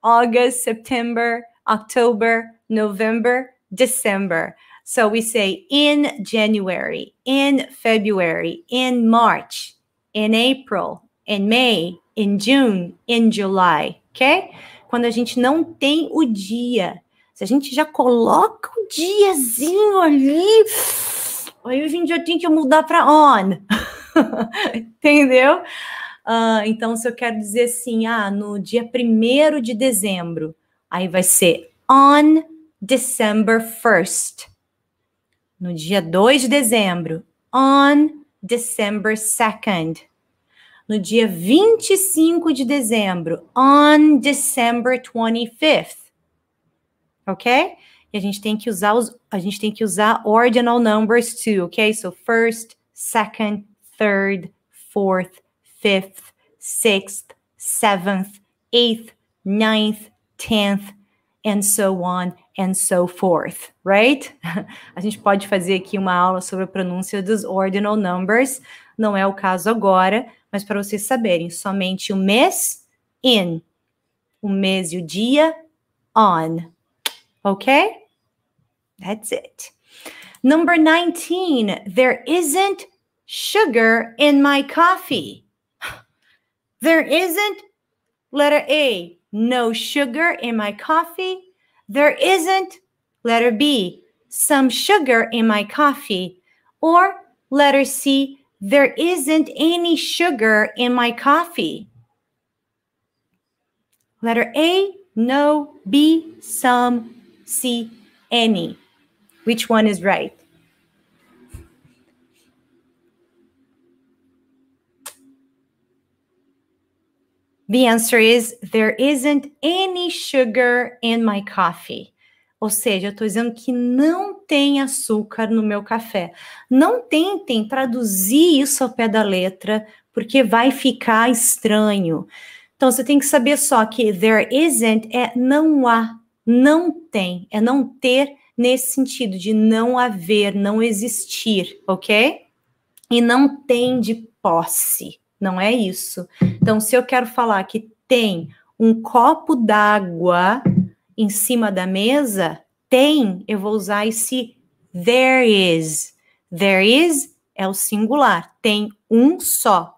August, September, October, November, December. So we say in January, in February, in March, in April, in May, in June, in July, ok? Quando a gente não tem o dia, se a gente já coloca o diazinho ali, aí a gente já tem que mudar para on, entendeu? Uh, então, se eu quero dizer assim, ah, no dia 1 de dezembro, aí vai ser on December 1st. No dia 2 de dezembro, on December 2nd. No dia 25 de dezembro, on December 25th. Ok? E a gente tem que usar os, a gente tem que usar ordinal numbers too, ok? So first, second, third, fourth, fifth, sixth, seventh, eighth, ninth, tenth, and so on and so forth, right? A gente pode fazer aqui uma aula sobre a pronúncia dos ordinal numbers, não é o caso agora, mas para vocês saberem, somente o mês in, o mês e o dia on. Okay? That's it. Number 19, there isn't sugar in my coffee. There isn't, letter A, no sugar in my coffee. There isn't, letter B, some sugar in my coffee. Or letter C, there isn't any sugar in my coffee. Letter A, no. B, some. C, any. Which one is right? The answer is there isn't any sugar in my coffee. Ou seja, eu estou dizendo que não tem açúcar no meu café. Não tentem traduzir isso ao pé da letra, porque vai ficar estranho. Então você tem que saber só que there isn't é não há, não tem, é não ter nesse sentido de não haver, não existir, ok? E não tem de posse não é isso. Então, se eu quero falar que tem um copo d'água em cima da mesa, tem, eu vou usar esse there is. There is é o singular, tem um só.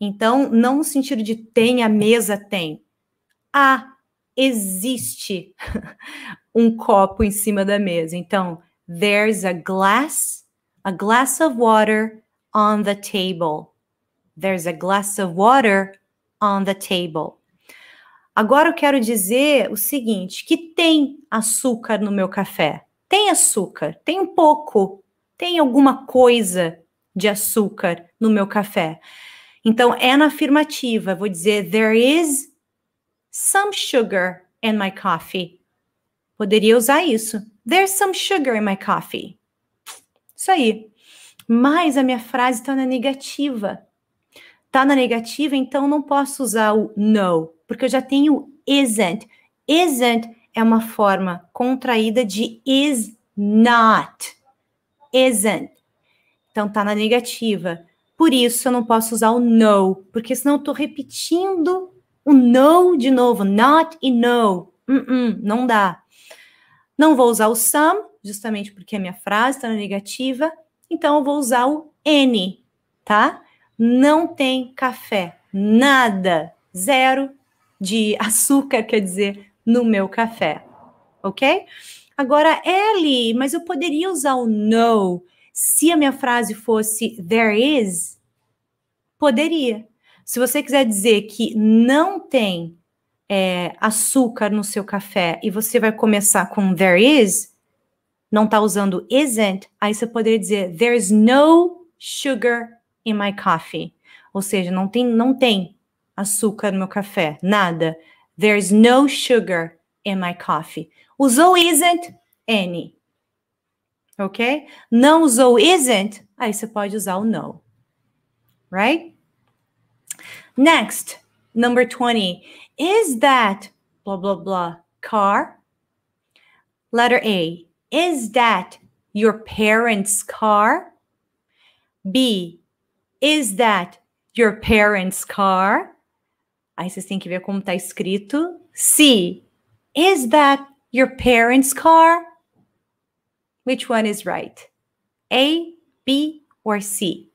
Então, não no sentido de tem a mesa, tem. Há ah, existe um copo em cima da mesa. Então, there's a glass, a glass of water on the table. There's a glass of water on the table. Agora eu quero dizer o seguinte: que tem açúcar no meu café. Tem açúcar, tem um pouco, tem alguma coisa de açúcar no meu café. Então é na afirmativa, vou dizer there is some sugar in my coffee. Poderia usar isso. There's some sugar in my coffee. Isso aí. Mas a minha frase está na negativa tá na negativa, então não posso usar o no, porque eu já tenho isn't. Isn't é uma forma contraída de is not. Isn't. Então tá na negativa. Por isso eu não posso usar o no, porque senão eu tô repetindo o no de novo, not e no. Uh -uh, não dá. Não vou usar o some, justamente porque a minha frase está na negativa, então eu vou usar o any, tá? não tem café, nada, zero de açúcar, quer dizer, no meu café, ok? Agora, Ellie, mas eu poderia usar o no se a minha frase fosse there is? Poderia. Se você quiser dizer que não tem é, açúcar no seu café e você vai começar com there is, não está usando isn't, aí você poderia dizer there is no sugar in my coffee. Ou seja, não tem, não tem açúcar no meu café, nada. There's no sugar in my coffee. Usou isn't any. Ok? Não usou isn't, aí você pode usar o no. Right? Next, number 20. Is that blah blah blah car? Letter A. Is that your parents' car? B. Is that your parents' car? Aí vocês têm que ver como está escrito. C. Is that your parents' car? Which one is right? A, B, or C?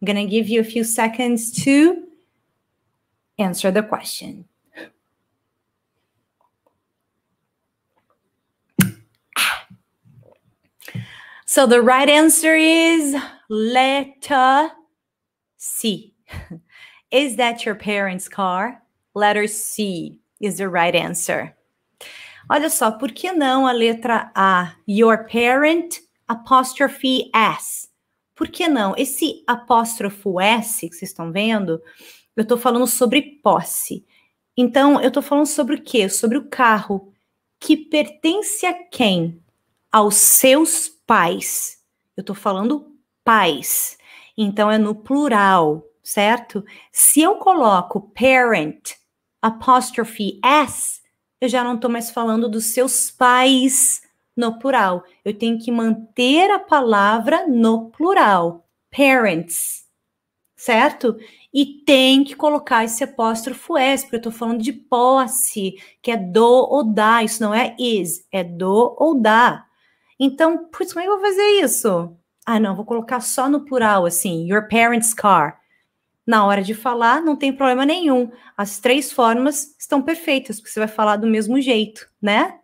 I'm going to give you a few seconds to answer the question. So the right answer is letter C. Is that your parents' car? Letter C is the right answer. Olha só, por que não a letra A? Your parent apostrophe S. Por que não? Esse apóstrofo S que vocês estão vendo, eu estou falando sobre posse. Então, eu estou falando sobre o quê? Sobre o carro que pertence a quem? Aos seus pais. Eu estou falando pais. Então é no plural, certo? Se eu coloco parent apostrophe s, eu já não estou mais falando dos seus pais no plural. Eu tenho que manter a palavra no plural, parents, certo? E tem que colocar esse apóstrofo s, porque eu estou falando de posse, que é do ou da. Isso não é is, é do ou da. Então, putz, como é que eu vou fazer isso? Ah, não, vou colocar só no plural, assim, your parents' car. Na hora de falar, não tem problema nenhum. As três formas estão perfeitas, porque você vai falar do mesmo jeito, né?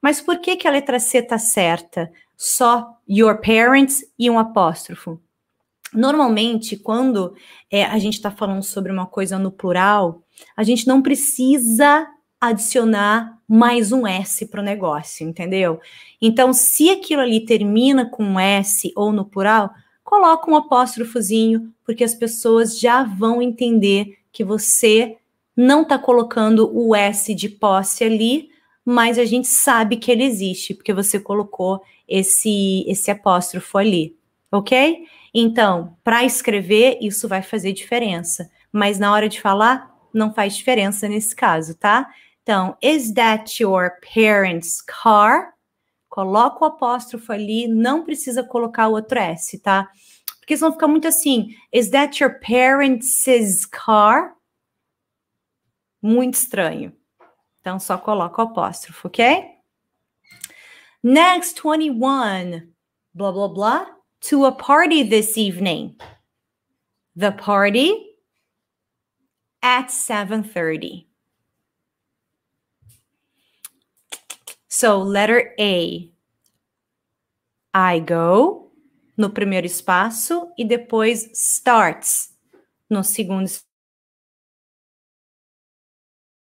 Mas por que, que a letra C está certa? Só your parents e um apóstrofo. Normalmente, quando é, a gente está falando sobre uma coisa no plural, a gente não precisa adicionar mais um S para o negócio, entendeu? Então, se aquilo ali termina com um S ou no plural, coloca um apóstrofozinho, porque as pessoas já vão entender que você não está colocando o S de posse ali, mas a gente sabe que ele existe, porque você colocou esse, esse apóstrofo ali, ok? Então, para escrever, isso vai fazer diferença, mas na hora de falar, não faz diferença nesse caso, tá? Então, is that your parents' car? Coloca o apóstrofo ali, não precisa colocar o outro S, tá? Porque senão fica muito assim, is that your parents' car? Muito estranho. Então, só coloca o apóstrofo, ok? Next 21, blá, blá, blá, to a party this evening. The party at 7.30. So, letter A. I go no primeiro espaço e depois starts no segundo espaço.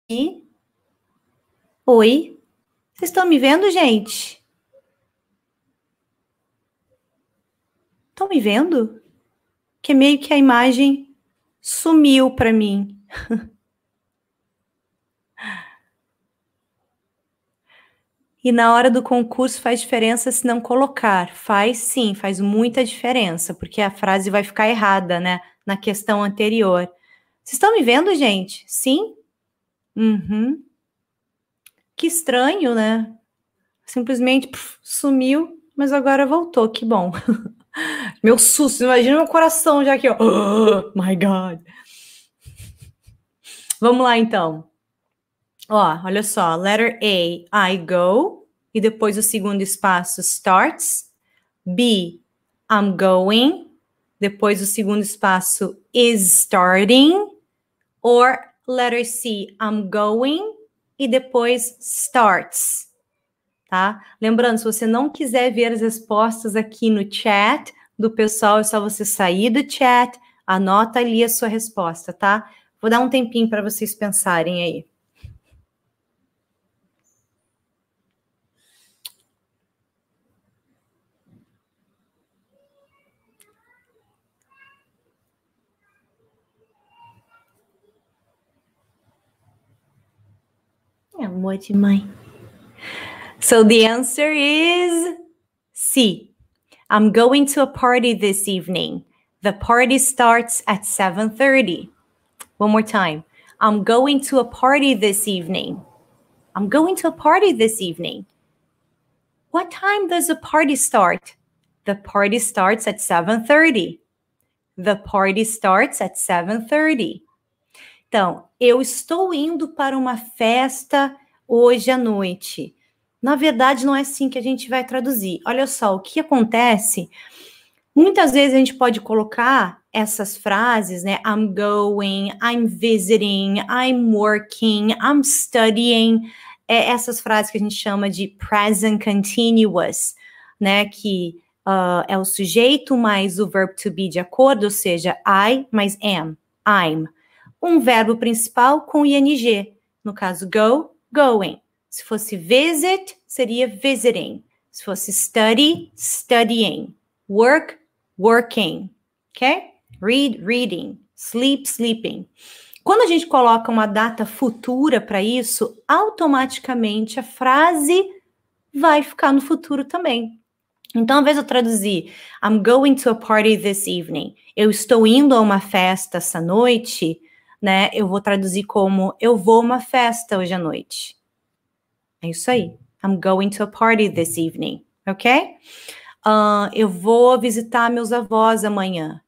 E... Oi. Vocês estão me vendo, gente? Estão me vendo? Que meio que a imagem sumiu para mim. E na hora do concurso faz diferença se não colocar. Faz sim, faz muita diferença, porque a frase vai ficar errada, né? Na questão anterior. Vocês estão me vendo, gente? Sim? Uhum. Que estranho, né? Simplesmente puf, sumiu, mas agora voltou, que bom. meu susto, imagina meu coração já aqui, ó. Oh, my God. Vamos lá, então. Ó, olha só, letter A, I go, e depois o segundo espaço starts. B, I'm going, depois o segundo espaço is starting, or letter C, I'm going, e depois starts. Tá? Lembrando, se você não quiser ver as respostas aqui no chat do pessoal, é só você sair do chat, anota ali a sua resposta, tá? Vou dar um tempinho para vocês pensarem aí. and watching my. So the answer is C. I'm going to a party this evening. The party starts at 7:30. One more time. I'm going to a party this evening. I'm going to a party this evening. What time does a party start? The party starts at 7:30. The party starts at 7:30. Então, eu estou indo para uma festa hoje à noite. Na verdade, não é assim que a gente vai traduzir. Olha só, o que acontece? Muitas vezes a gente pode colocar essas frases, né? I'm going, I'm visiting, I'm working, I'm studying. É essas frases que a gente chama de present continuous, né? Que uh, é o sujeito mais o verbo to be de acordo, ou seja, I mais am, I'm um verbo principal com ing. No caso, go, going. Se fosse visit, seria visiting. Se fosse study, studying. Work, working. Ok? Read, reading. Sleep, sleeping. Quando a gente coloca uma data futura para isso, automaticamente a frase vai ficar no futuro também. Então, ao invés de eu traduzir, I'm going to a party this evening, eu estou indo a uma festa essa noite, né? Eu vou traduzir como eu vou a uma festa hoje à noite. É isso aí. I'm going to a party this evening, ok? Uh, eu vou visitar meus avós amanhã.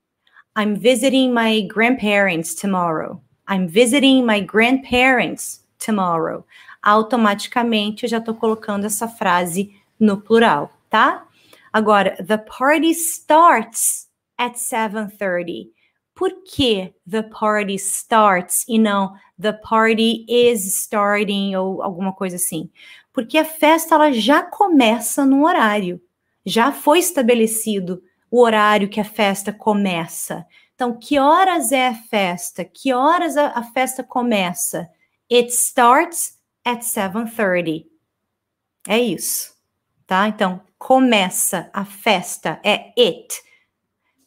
I'm visiting my grandparents tomorrow. I'm visiting my grandparents tomorrow. Automaticamente eu já estou colocando essa frase no plural, tá? Agora, the party starts at 7:30. Por que the party starts e não the party is starting ou alguma coisa assim? Porque a festa ela já começa no horário. Já foi estabelecido o horário que a festa começa. Então, que horas é a festa? Que horas a, a festa começa? It starts at 7:30. É isso, tá? Então, começa a festa é it.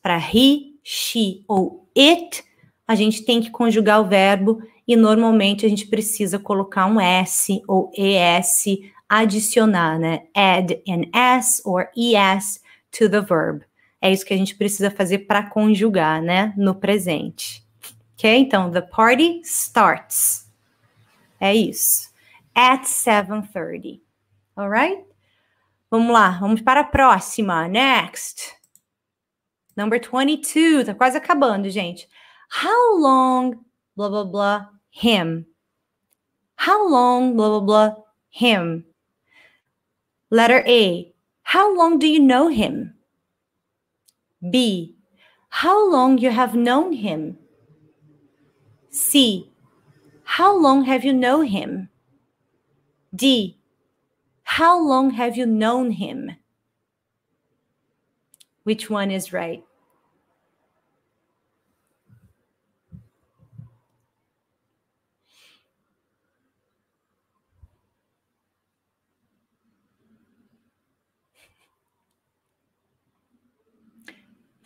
Para he, she ou it, a gente tem que conjugar o verbo e normalmente a gente precisa colocar um S ou ES, adicionar, né? Add an S or ES to the verb. É isso que a gente precisa fazer para conjugar, né? No presente. Ok? Então, the party starts. É isso. At 7:30. right? Vamos lá, vamos para a próxima. Next. Number 22, tá quase acabando, gente. How long, blah, blah, blah, him? How long, blah, blah, blah, him? Letter A, how long do you know him? B, how long you have known him? C, how long have you known him? D, how long have you known him? Which one is right?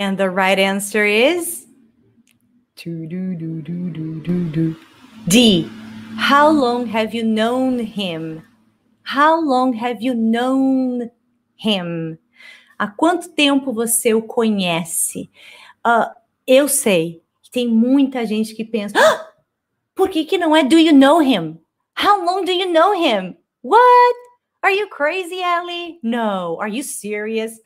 And the right answer is D. How long have you known him? How long have you known him? Há quanto tempo você o conhece? Uh, eu sei que tem muita gente que pensa: ah! por que, que não é do you know him? How long do you know him? What? Are you crazy, Ellie? No. Are you serious?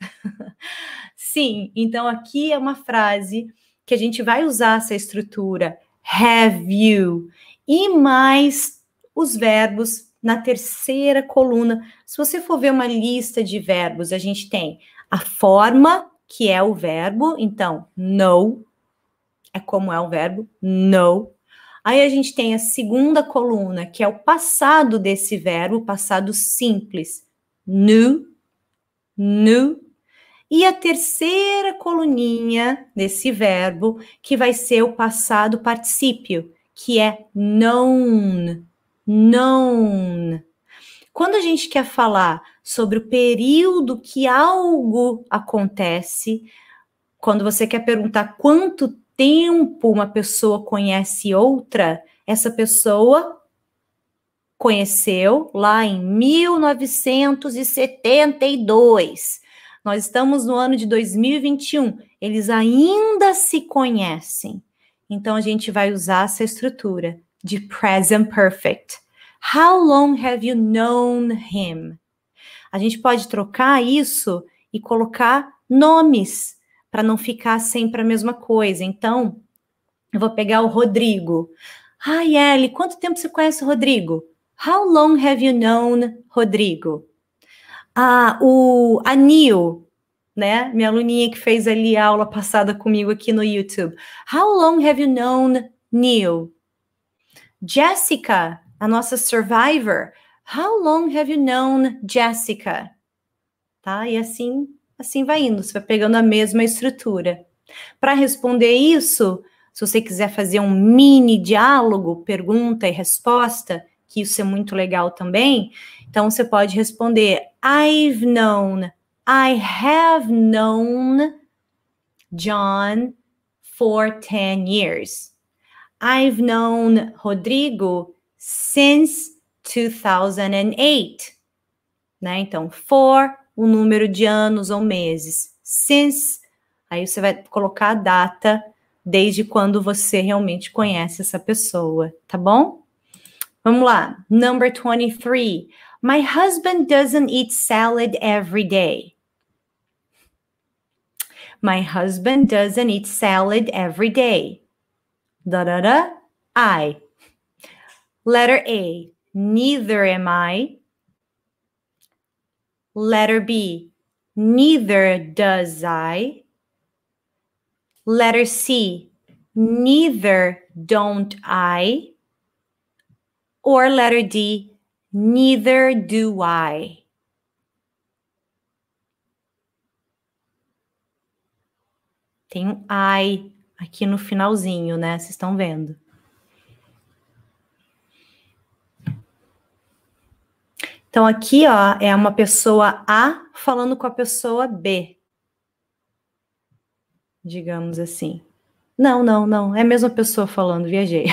Sim, então aqui é uma frase que a gente vai usar essa estrutura have you e mais os verbos na terceira coluna. Se você for ver uma lista de verbos, a gente tem a forma que é o verbo, então no é como é o verbo no. Aí a gente tem a segunda coluna, que é o passado desse verbo, passado simples. no nu, e a terceira coluninha desse verbo, que vai ser o passado particípio, que é known. Known. Quando a gente quer falar sobre o período que algo acontece, quando você quer perguntar quanto tempo uma pessoa conhece outra, essa pessoa conheceu lá em 1972. Nós estamos no ano de 2021, eles ainda se conhecem. Então a gente vai usar essa estrutura de present perfect. How long have you known him? A gente pode trocar isso e colocar nomes para não ficar sempre a mesma coisa. Então, eu vou pegar o Rodrigo. Ai, Ellie, quanto tempo você conhece o Rodrigo? How long have you known Rodrigo? Ah, o, a Neil, né? Minha aluninha que fez ali a aula passada comigo aqui no YouTube. How long have you known Neil? Jessica, a nossa survivor. How long have you known Jessica? Tá? E assim, assim vai indo, você vai pegando a mesma estrutura. Para responder isso, se você quiser fazer um mini diálogo, pergunta e resposta, que isso é muito legal também. Então você pode responder I've known, I have known John for 10 years. I've known Rodrigo since 2008. Né? Então, for o número de anos ou meses. Since, aí você vai colocar a data desde quando você realmente conhece essa pessoa, tá bom? Vamos lá. Number 23. My husband doesn't eat salad every day. My husband doesn't eat salad every day. Da da da. I. Letter A. Neither am I. Letter B. Neither does I. Letter C. Neither don't I. Or letter D, neither do I. Tem um I aqui no finalzinho, né? Vocês estão vendo. Então aqui, ó, é uma pessoa A falando com a pessoa B. Digamos assim. Não, não, não. É a mesma pessoa falando, viajei.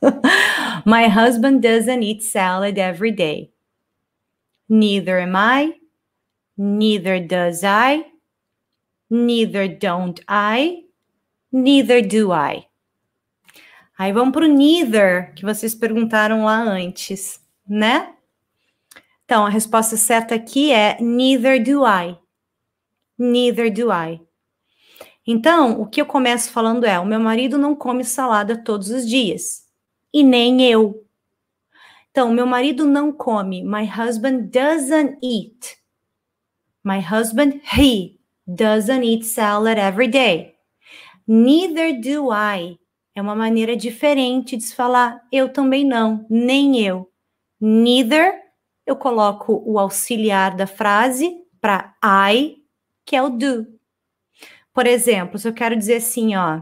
My husband doesn't eat salad every day. Neither am I. Neither does I. Neither don't I. Neither do I. Aí vamos para o neither, que vocês perguntaram lá antes, né? Então, a resposta certa aqui é neither do I. Neither do I. Então, o que eu começo falando é: o meu marido não come salada todos os dias e nem eu. Então, meu marido não come. My husband doesn't eat. My husband, he doesn't eat salad every day. Neither do I. É uma maneira diferente de se falar eu também não, nem eu. Neither, eu coloco o auxiliar da frase para I, que é o do. Por exemplo, se eu quero dizer assim, ó,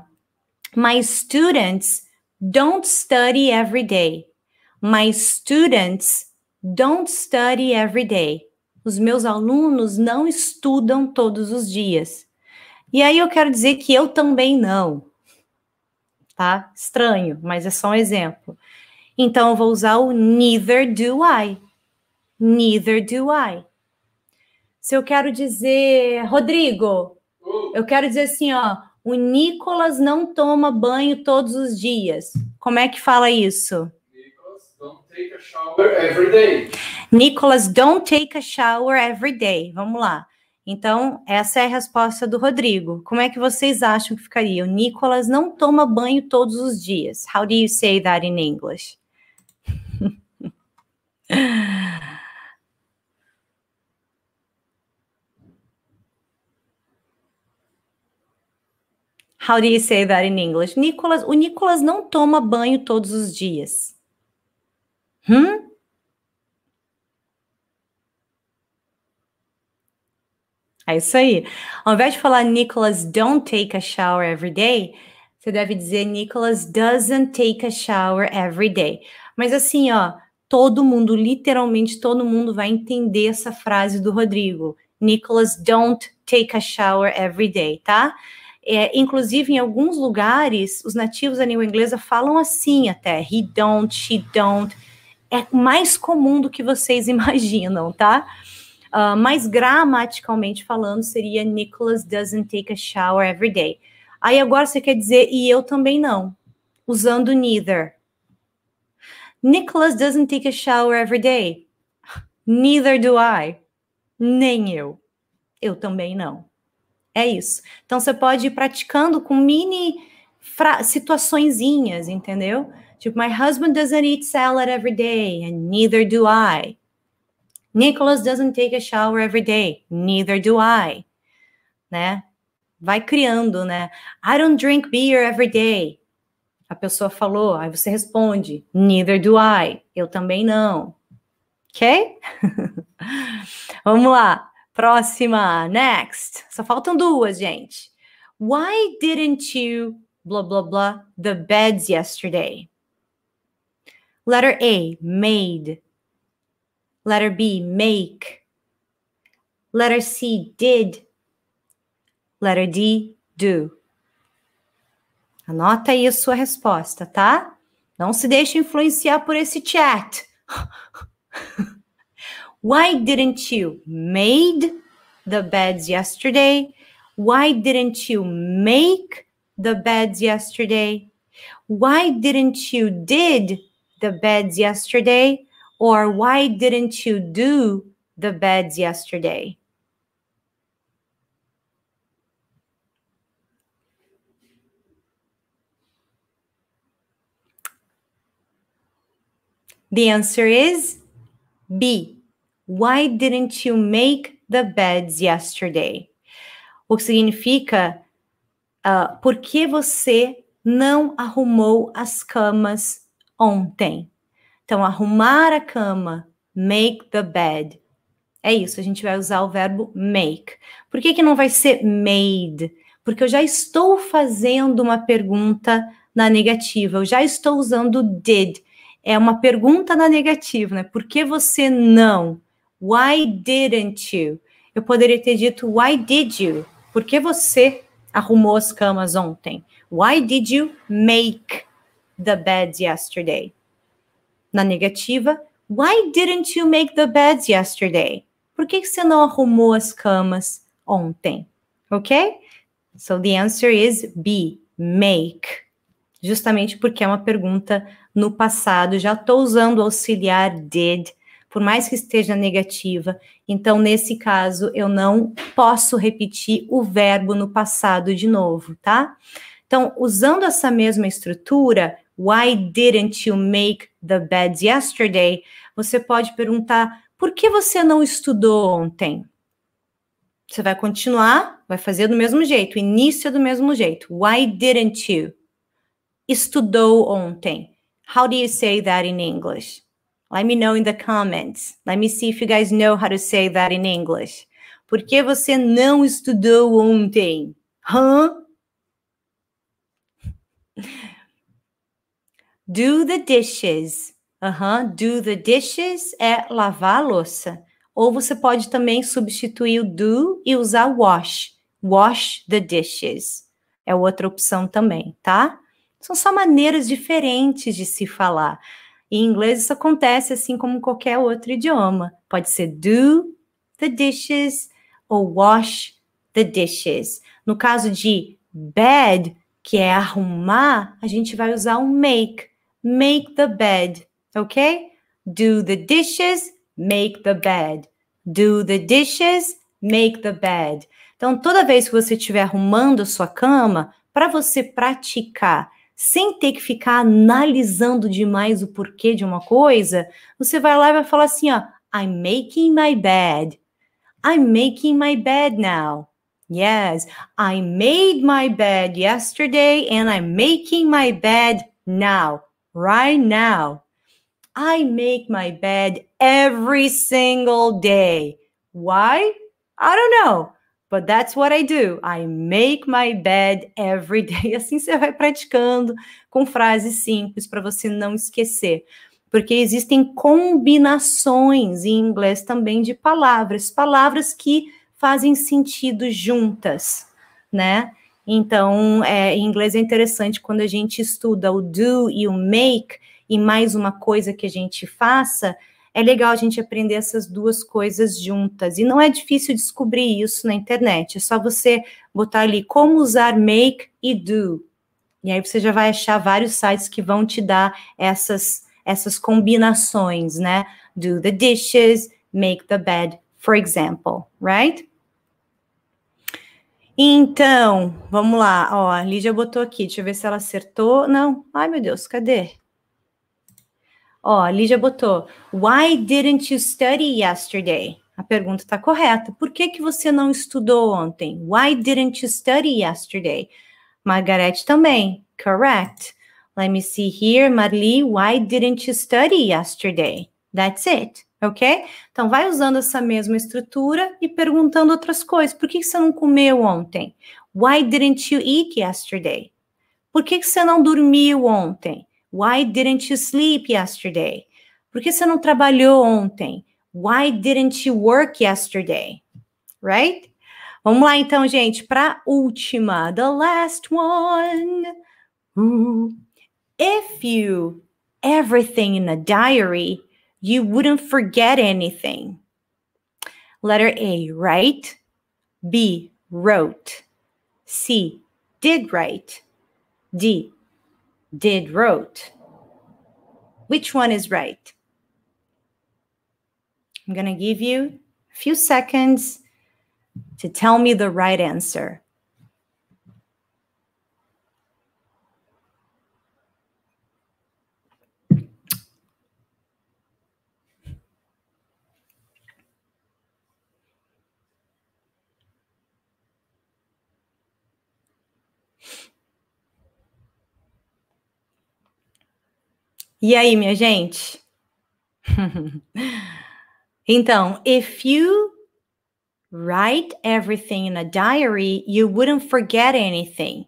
my students don't study every day. My students don't study every day. Os meus alunos não estudam todos os dias. E aí eu quero dizer que eu também não. Tá? Estranho, mas é só um exemplo. Então eu vou usar o neither do I. Neither do I. Se eu quero dizer, Rodrigo, eu quero dizer assim, ó, o Nicolas não toma banho todos os dias. Como é que fala isso? Don't take a shower every day. Nicholas, don't take a shower every day. Vamos lá. Então, essa é a resposta do Rodrigo. Como é que vocês acham que ficaria? O Nicholas não toma banho todos os dias. How do you say that in English? How do you say that in English? o Nicholas não toma banho todos os dias. Hum? É isso aí. Ao invés de falar Nicholas don't take a shower every day, você deve dizer Nicholas doesn't take a shower every day. Mas assim, ó, todo mundo, literalmente todo mundo vai entender essa frase do Rodrigo. Nicholas don't take a shower every day, tá? É, inclusive, em alguns lugares, os nativos da língua inglesa falam assim até: he don't, she don't. É mais comum do que vocês imaginam, tá? Uh, mas gramaticalmente falando, seria Nicholas doesn't take a shower every day. Aí agora você quer dizer, e eu também não, usando neither. Nicholas doesn't take a shower every day. Neither do I. Nem eu. Eu também não. É isso. Então você pode ir praticando com mini situaçõezinhas, entendeu? Tipo, my husband doesn't eat salad every day, and neither do I. Nicholas doesn't take a shower every day, neither do I. Né? Vai criando, né? I don't drink beer every day. A pessoa falou, aí você responde, neither do I. Eu também não. Ok? Vamos lá. Próxima, next. Só faltam duas, gente. Why didn't you blah blah blah the beds yesterday? Letter A, made. Letter B, make. Letter C, did. Letter D, do. Anota aí a sua resposta, tá? Não se deixe influenciar por esse chat. Why didn't you made the beds yesterday? Why didn't you make the beds yesterday? Why didn't you did the beds yesterday? Or why didn't you do the beds yesterday? The answer is B. Why didn't you make the beds yesterday? O que significa uh, por que você não arrumou as camas ontem? Então, arrumar a cama, make the bed. É isso, a gente vai usar o verbo make. Por que, que não vai ser made? Porque eu já estou fazendo uma pergunta na negativa, eu já estou usando did. É uma pergunta na negativa, né? Por que você não? Why didn't you? Eu poderia ter dito Why did you? Por que você arrumou as camas ontem? Why did you make the beds yesterday? Na negativa, Why didn't you make the beds yesterday? Por que você não arrumou as camas ontem? Ok? So the answer is B, make. Justamente porque é uma pergunta no passado, já estou usando o auxiliar did por mais que esteja negativa. Então, nesse caso, eu não posso repetir o verbo no passado de novo, tá? Então, usando essa mesma estrutura, why didn't you make the bed yesterday? Você pode perguntar, por que você não estudou ontem? Você vai continuar, vai fazer do mesmo jeito, início é do mesmo jeito. Why didn't you? Estudou ontem. How do you say that in English? Let me know in the comments. Let me see if you guys know how to say that in English. Por que você não estudou ontem? Huh? Do the dishes. Uhum. Do the dishes é lavar a louça. Ou você pode também substituir o do e usar wash. Wash the dishes. É outra opção também, tá? São só maneiras diferentes de se falar. Em inglês, isso acontece assim como qualquer outro idioma. Pode ser do the dishes ou wash the dishes. No caso de bed, que é arrumar, a gente vai usar o make. Make the bed, ok? Do the dishes, make the bed. Do the dishes, make the bed. Então, toda vez que você estiver arrumando a sua cama, para você praticar sem ter que ficar analisando demais o porquê de uma coisa, você vai lá e vai falar assim, ó, I'm making my bed. I'm making my bed now. Yes, I made my bed yesterday and I'm making my bed now, right now. I make my bed every single day. Why? I don't know. But that's what I do. I make my bed every day. Assim você vai praticando com frases simples para você não esquecer. Porque existem combinações em inglês também de palavras, palavras que fazem sentido juntas, né? Então, é, em inglês é interessante quando a gente estuda o do e o make e mais uma coisa que a gente faça, é legal a gente aprender essas duas coisas juntas. E não é difícil descobrir isso na internet, é só você botar ali como usar make e do. E aí você já vai achar vários sites que vão te dar essas, essas combinações, né? Do the dishes, make the bed, for example, right? Então, vamos lá. Ó, a Lídia botou aqui. Deixa eu ver se ela acertou. Não. Ai, meu Deus, cadê? Ó, a Lígia botou: Why didn't you study yesterday? A pergunta está correta. Por que, que você não estudou ontem? Why didn't you study yesterday? Margarete também. Correct. Let me see here, Marli. Why didn't you study yesterday? That's it. Ok? Então, vai usando essa mesma estrutura e perguntando outras coisas. Por que, que você não comeu ontem? Why didn't you eat yesterday? Por que, que você não dormiu ontem? Why didn't you sleep yesterday? Por que você não trabalhou ontem? Why didn't you work yesterday? Right? Vamos lá então, gente, para última, the last one. Hum. If you everything in a diary, you wouldn't forget anything. Letter A, write. B, wrote. C, did write. D, did wrote. Which one is right? I'm going to give you a few seconds to tell me the right answer. E aí, minha gente? então, if you write everything in a diary, you wouldn't forget anything.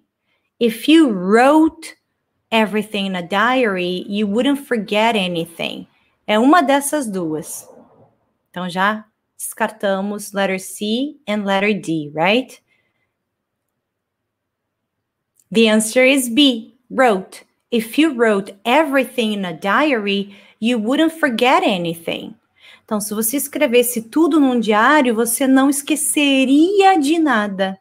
If you wrote everything in a diary, you wouldn't forget anything. É uma dessas duas. Então já descartamos letter C and letter D, right? The answer is B, wrote. If you wrote everything in a diary, you wouldn't forget anything. Então, se você escrevesse tudo num diário, você não esqueceria de nada.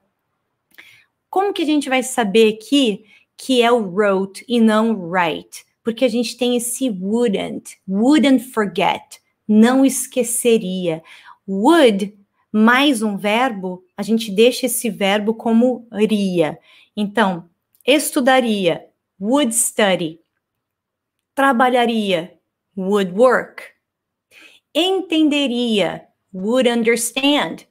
Como que a gente vai saber aqui que é o wrote e não write? Porque a gente tem esse wouldn't, wouldn't forget, não esqueceria. Would mais um verbo, a gente deixa esse verbo como iria. Então, estudaria, would study. Trabalharia, would work. Entenderia, would understand.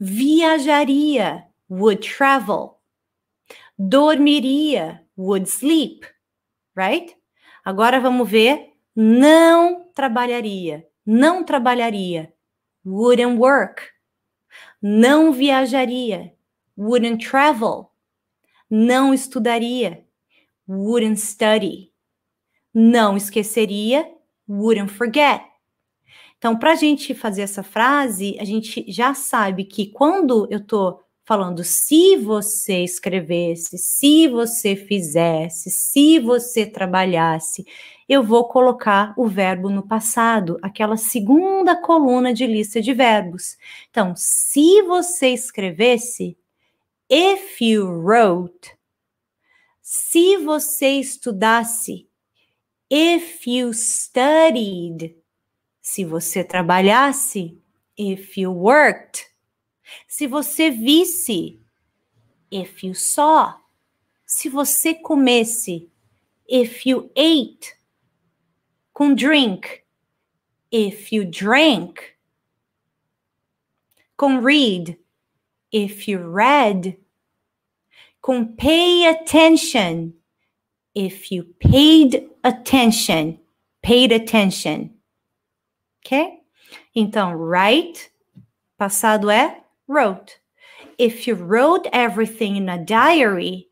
Viajaria, would travel. Dormiria, would sleep, right? Agora vamos ver não trabalharia, não trabalharia, wouldn't work. Não viajaria, wouldn't travel. Não estudaria, wouldn't study. Não esqueceria, wouldn't forget. Então, para a gente fazer essa frase, a gente já sabe que quando eu estou falando se você escrevesse, se você fizesse, se você trabalhasse, eu vou colocar o verbo no passado, aquela segunda coluna de lista de verbos. Então, se você escrevesse, if you wrote, se você estudasse, if you studied. Se você trabalhasse, if you worked. Se você visse, if you saw. Se você comesse, if you ate. Com drink, if you drank. Com read, if you read com pay attention. If you paid attention, paid attention. Ok? Então, write, passado é wrote. If you wrote everything in a diary,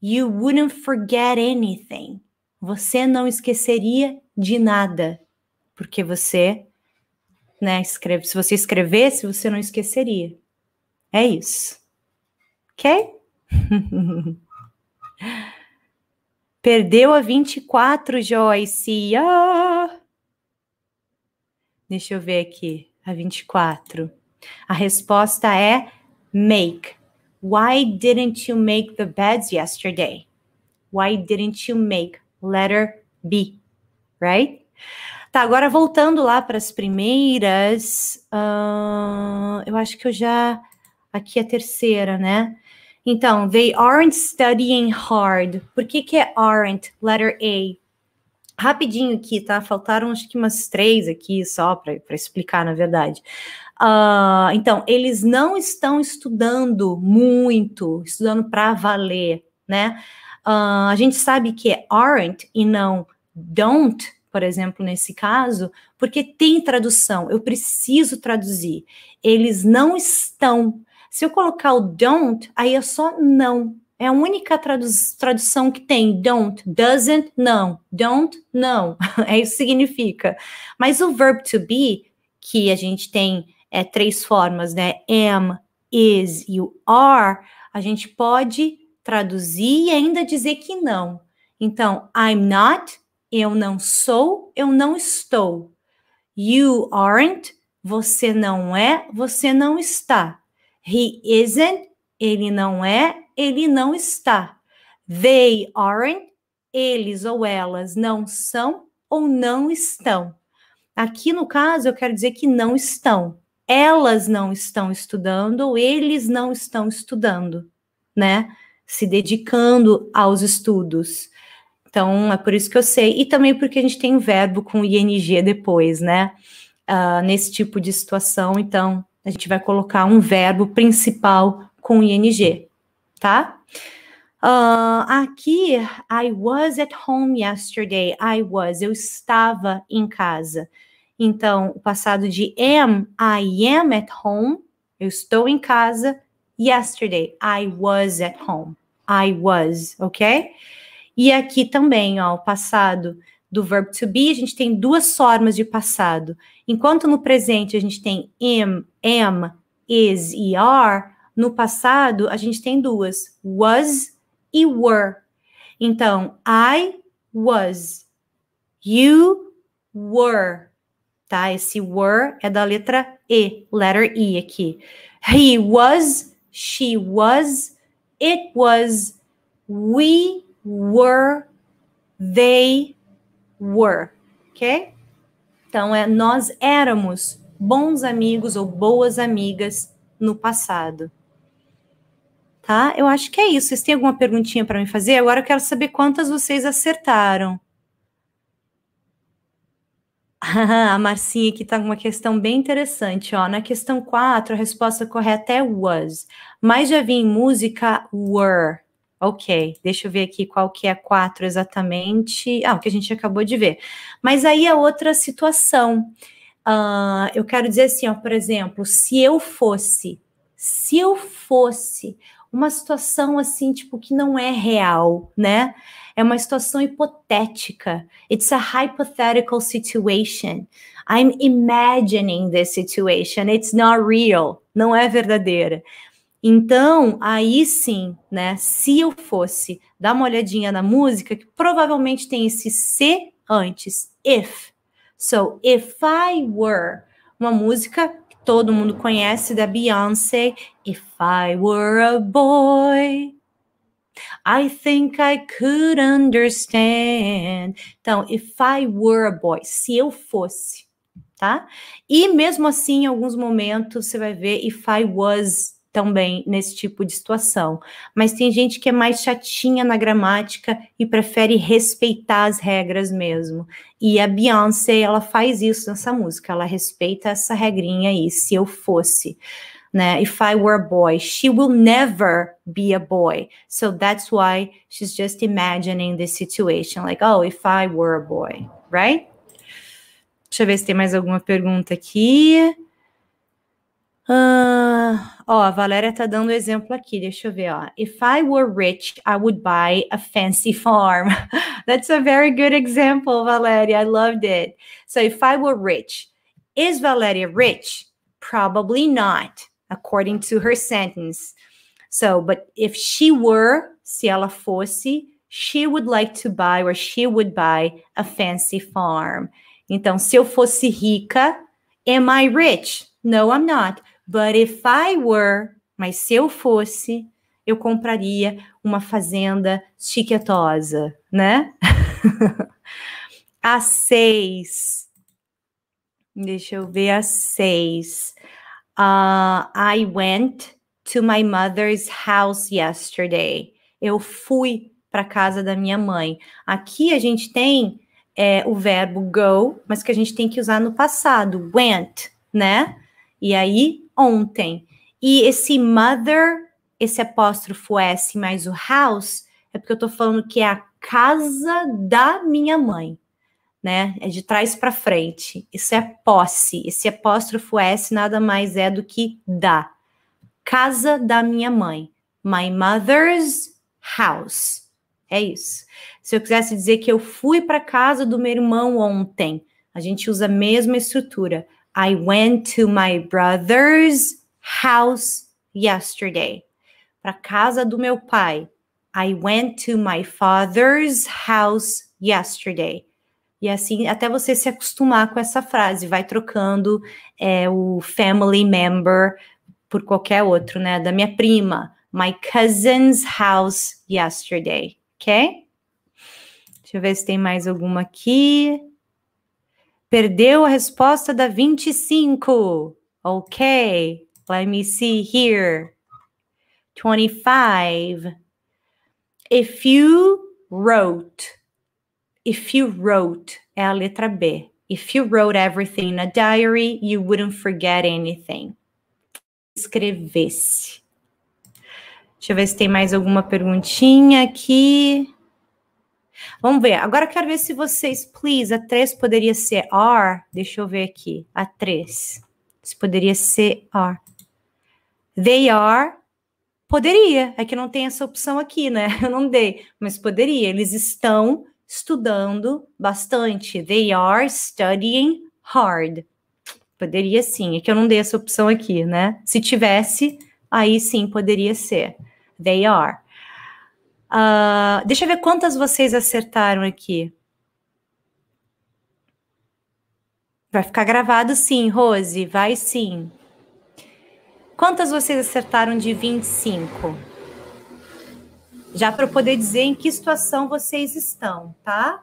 you wouldn't forget anything. Você não esqueceria de nada, porque você, né, escreve. Se você escrevesse, você não esqueceria. É isso. Ok? Perdeu a 24, Joyce. Ah! Deixa eu ver aqui. A 24. A resposta é make. Why didn't you make the beds yesterday? Why didn't you make? Letter B, right? Tá, agora voltando lá para as primeiras. Uh, eu acho que eu já. Aqui é a terceira, né? Então, they aren't studying hard. Por que, que é aren't? Letter A. Rapidinho aqui, tá? Faltaram acho que umas três aqui só para explicar, na verdade. Uh, então, eles não estão estudando muito, estudando para valer, né? Uh, a gente sabe que é aren't e não don't, por exemplo, nesse caso, porque tem tradução. Eu preciso traduzir. Eles não estão se eu colocar o don't, aí é só não. É a única tradu tradução que tem. Don't, doesn't, não. Don't, não. é isso que significa. Mas o verbo to be, que a gente tem é, três formas, né? Am, is e o are, a gente pode traduzir e ainda dizer que não. Então, I'm not, eu não sou, eu não estou. You aren't, você não é, você não está. He isn't, ele não é, ele não está. They aren't, eles ou elas não são ou não estão. Aqui no caso, eu quero dizer que não estão. Elas não estão estudando ou eles não estão estudando, né? Se dedicando aos estudos. Então, é por isso que eu sei. E também porque a gente tem verbo com ing depois, né? Uh, nesse tipo de situação. Então, a gente vai colocar um verbo principal com ing, tá? Uh, aqui, I was at home yesterday. I was, eu estava em casa. Então, o passado de am, I am at home. Eu estou em casa. Yesterday, I was at home. I was, ok? E aqui também, ó, o passado do verbo to be, a gente tem duas formas de passado. Enquanto no presente a gente tem am, am, is e are, no passado a gente tem duas, was e were. Então, I was, you were, tá? Esse were é da letra E, letter E aqui. He was, she was, it was, we were, they were, ok? Então, é nós éramos bons amigos ou boas amigas no passado. Tá? Eu acho que é isso. Vocês têm alguma perguntinha para me fazer? Agora eu quero saber quantas vocês acertaram. a Marcinha aqui está com uma questão bem interessante. Ó. Na questão 4, a resposta correta é was, mas já vi em música were. Ok, deixa eu ver aqui qual que é quatro exatamente. Ah, o que a gente acabou de ver. Mas aí é outra situação. Uh, eu quero dizer assim, ó, por exemplo, se eu fosse, se eu fosse uma situação assim, tipo, que não é real, né? É uma situação hipotética. It's a hypothetical situation. I'm imagining this situation. It's not real. Não é verdadeira. Então, aí sim, né? Se eu fosse dar uma olhadinha na música, que provavelmente tem esse C antes, if. So, if I were, uma música que todo mundo conhece da Beyoncé, if I were a boy. I think I could understand. Então, if I were a boy, se eu fosse, tá? E mesmo assim, em alguns momentos você vai ver if I was também nesse tipo de situação. Mas tem gente que é mais chatinha na gramática e prefere respeitar as regras mesmo. E a Beyoncé, ela faz isso nessa música, ela respeita essa regrinha aí, se eu fosse. Né? If I were a boy, she will never be a boy. So that's why she's just imagining this situation, like, oh, if I were a boy, right? Deixa eu ver se tem mais alguma pergunta aqui. Ah, ó, a Valéria tá dando exemplo aqui, deixa eu ver, ó. If I were rich, I would buy a fancy farm. That's a very good example, Valéria. I loved it. So if I were rich, is Valéria rich? Probably not, according to her sentence. So, but if she were, se ela fosse, she would like to buy or she would buy a fancy farm. Então, se eu fosse rica, am I rich? No, I'm not. But if I were, mas se eu fosse, eu compraria uma fazenda chiquetosa, né? a seis. Deixa eu ver a seis. Uh, I went to my mother's house yesterday. Eu fui para casa da minha mãe. Aqui a gente tem é, o verbo go, mas que a gente tem que usar no passado, went, né? E aí ontem. E esse mother, esse apóstrofo S mais o house, é porque eu estou falando que é a casa da minha mãe, né? É de trás para frente. Isso é posse. Esse apóstrofo S nada mais é do que da. Casa da minha mãe. My mother's house. É isso. Se eu quisesse dizer que eu fui para casa do meu irmão ontem, a gente usa a mesma estrutura. I went to my brother's house yesterday. Para casa do meu pai. I went to my father's house yesterday. E assim, até você se acostumar com essa frase, vai trocando é, o family member por qualquer outro, né? Da minha prima. My cousin's house yesterday. Ok? Deixa eu ver se tem mais alguma aqui. Perdeu a resposta da 25. Okay, let me see here. 25. If you wrote, if you wrote, é a letra B. If you wrote everything in a diary, you wouldn't forget anything. Escrevesse. Deixa eu ver se tem mais alguma perguntinha aqui. Vamos ver. Agora quero ver se vocês, please, a 3 poderia ser are. Deixa eu ver aqui. A 3. Se poderia ser are. They are. Poderia. É que não tem essa opção aqui, né? Eu não dei. Mas poderia. Eles estão estudando bastante. They are studying hard. Poderia sim. É que eu não dei essa opção aqui, né? Se tivesse, aí sim poderia ser. They are. Uh, deixa eu ver quantas vocês acertaram aqui. Vai ficar gravado sim, Rose, vai sim. Quantas vocês acertaram de 25? Já para eu poder dizer em que situação vocês estão, tá?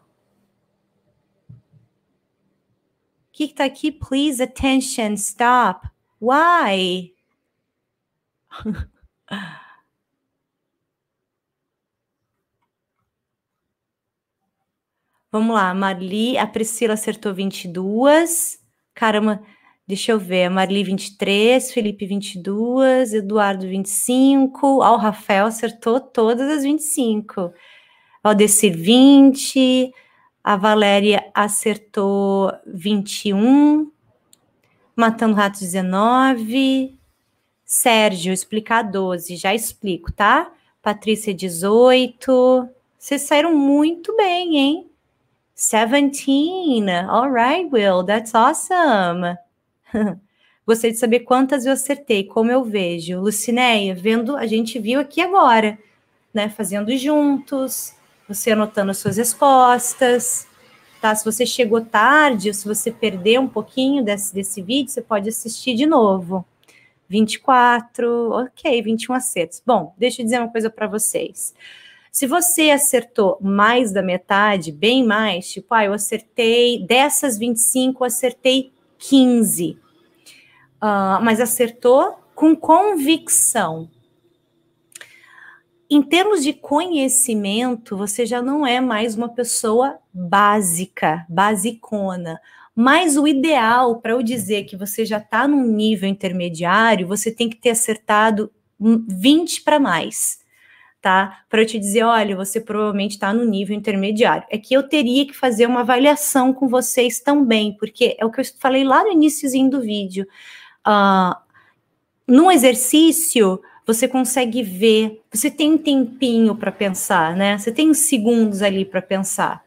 O que está aqui? Please, attention, stop. Why? Vamos lá, Marli, a Priscila acertou 22. Caramba, deixa eu ver. A Marli 23, Felipe 22, Eduardo 25. Ó, o Rafael acertou todas as 25. Aldecir 20. A Valéria acertou 21. Matando Rato 19. Sérgio, explicar 12. Já explico, tá? Patrícia 18. Vocês saíram muito bem, hein? 17. All right, Will, that's awesome. Gostaria de saber quantas eu acertei, como eu vejo. Lucinéia, vendo, a gente viu aqui agora, né? Fazendo juntos, você anotando suas respostas, tá? Se você chegou tarde, ou se você perdeu um pouquinho desse, desse vídeo, você pode assistir de novo. 24, ok, 21 acertos. Bom, deixa eu dizer uma coisa para vocês. Se você acertou mais da metade, bem mais, tipo, ah, eu acertei dessas 25, acertei 15. Uh, ah, mas acertou com convicção. Em termos de conhecimento, você já não é mais uma pessoa básica, basicona. Mas o ideal para eu dizer que você já está num nível intermediário, você tem que ter acertado 20 para mais tá? Para eu te dizer, olha, você provavelmente está no nível intermediário. É que eu teria que fazer uma avaliação com vocês também, porque é o que eu falei lá no iníciozinho do vídeo. Uh, num exercício, você consegue ver, você tem um tempinho para pensar, né? Você tem uns segundos ali para pensar.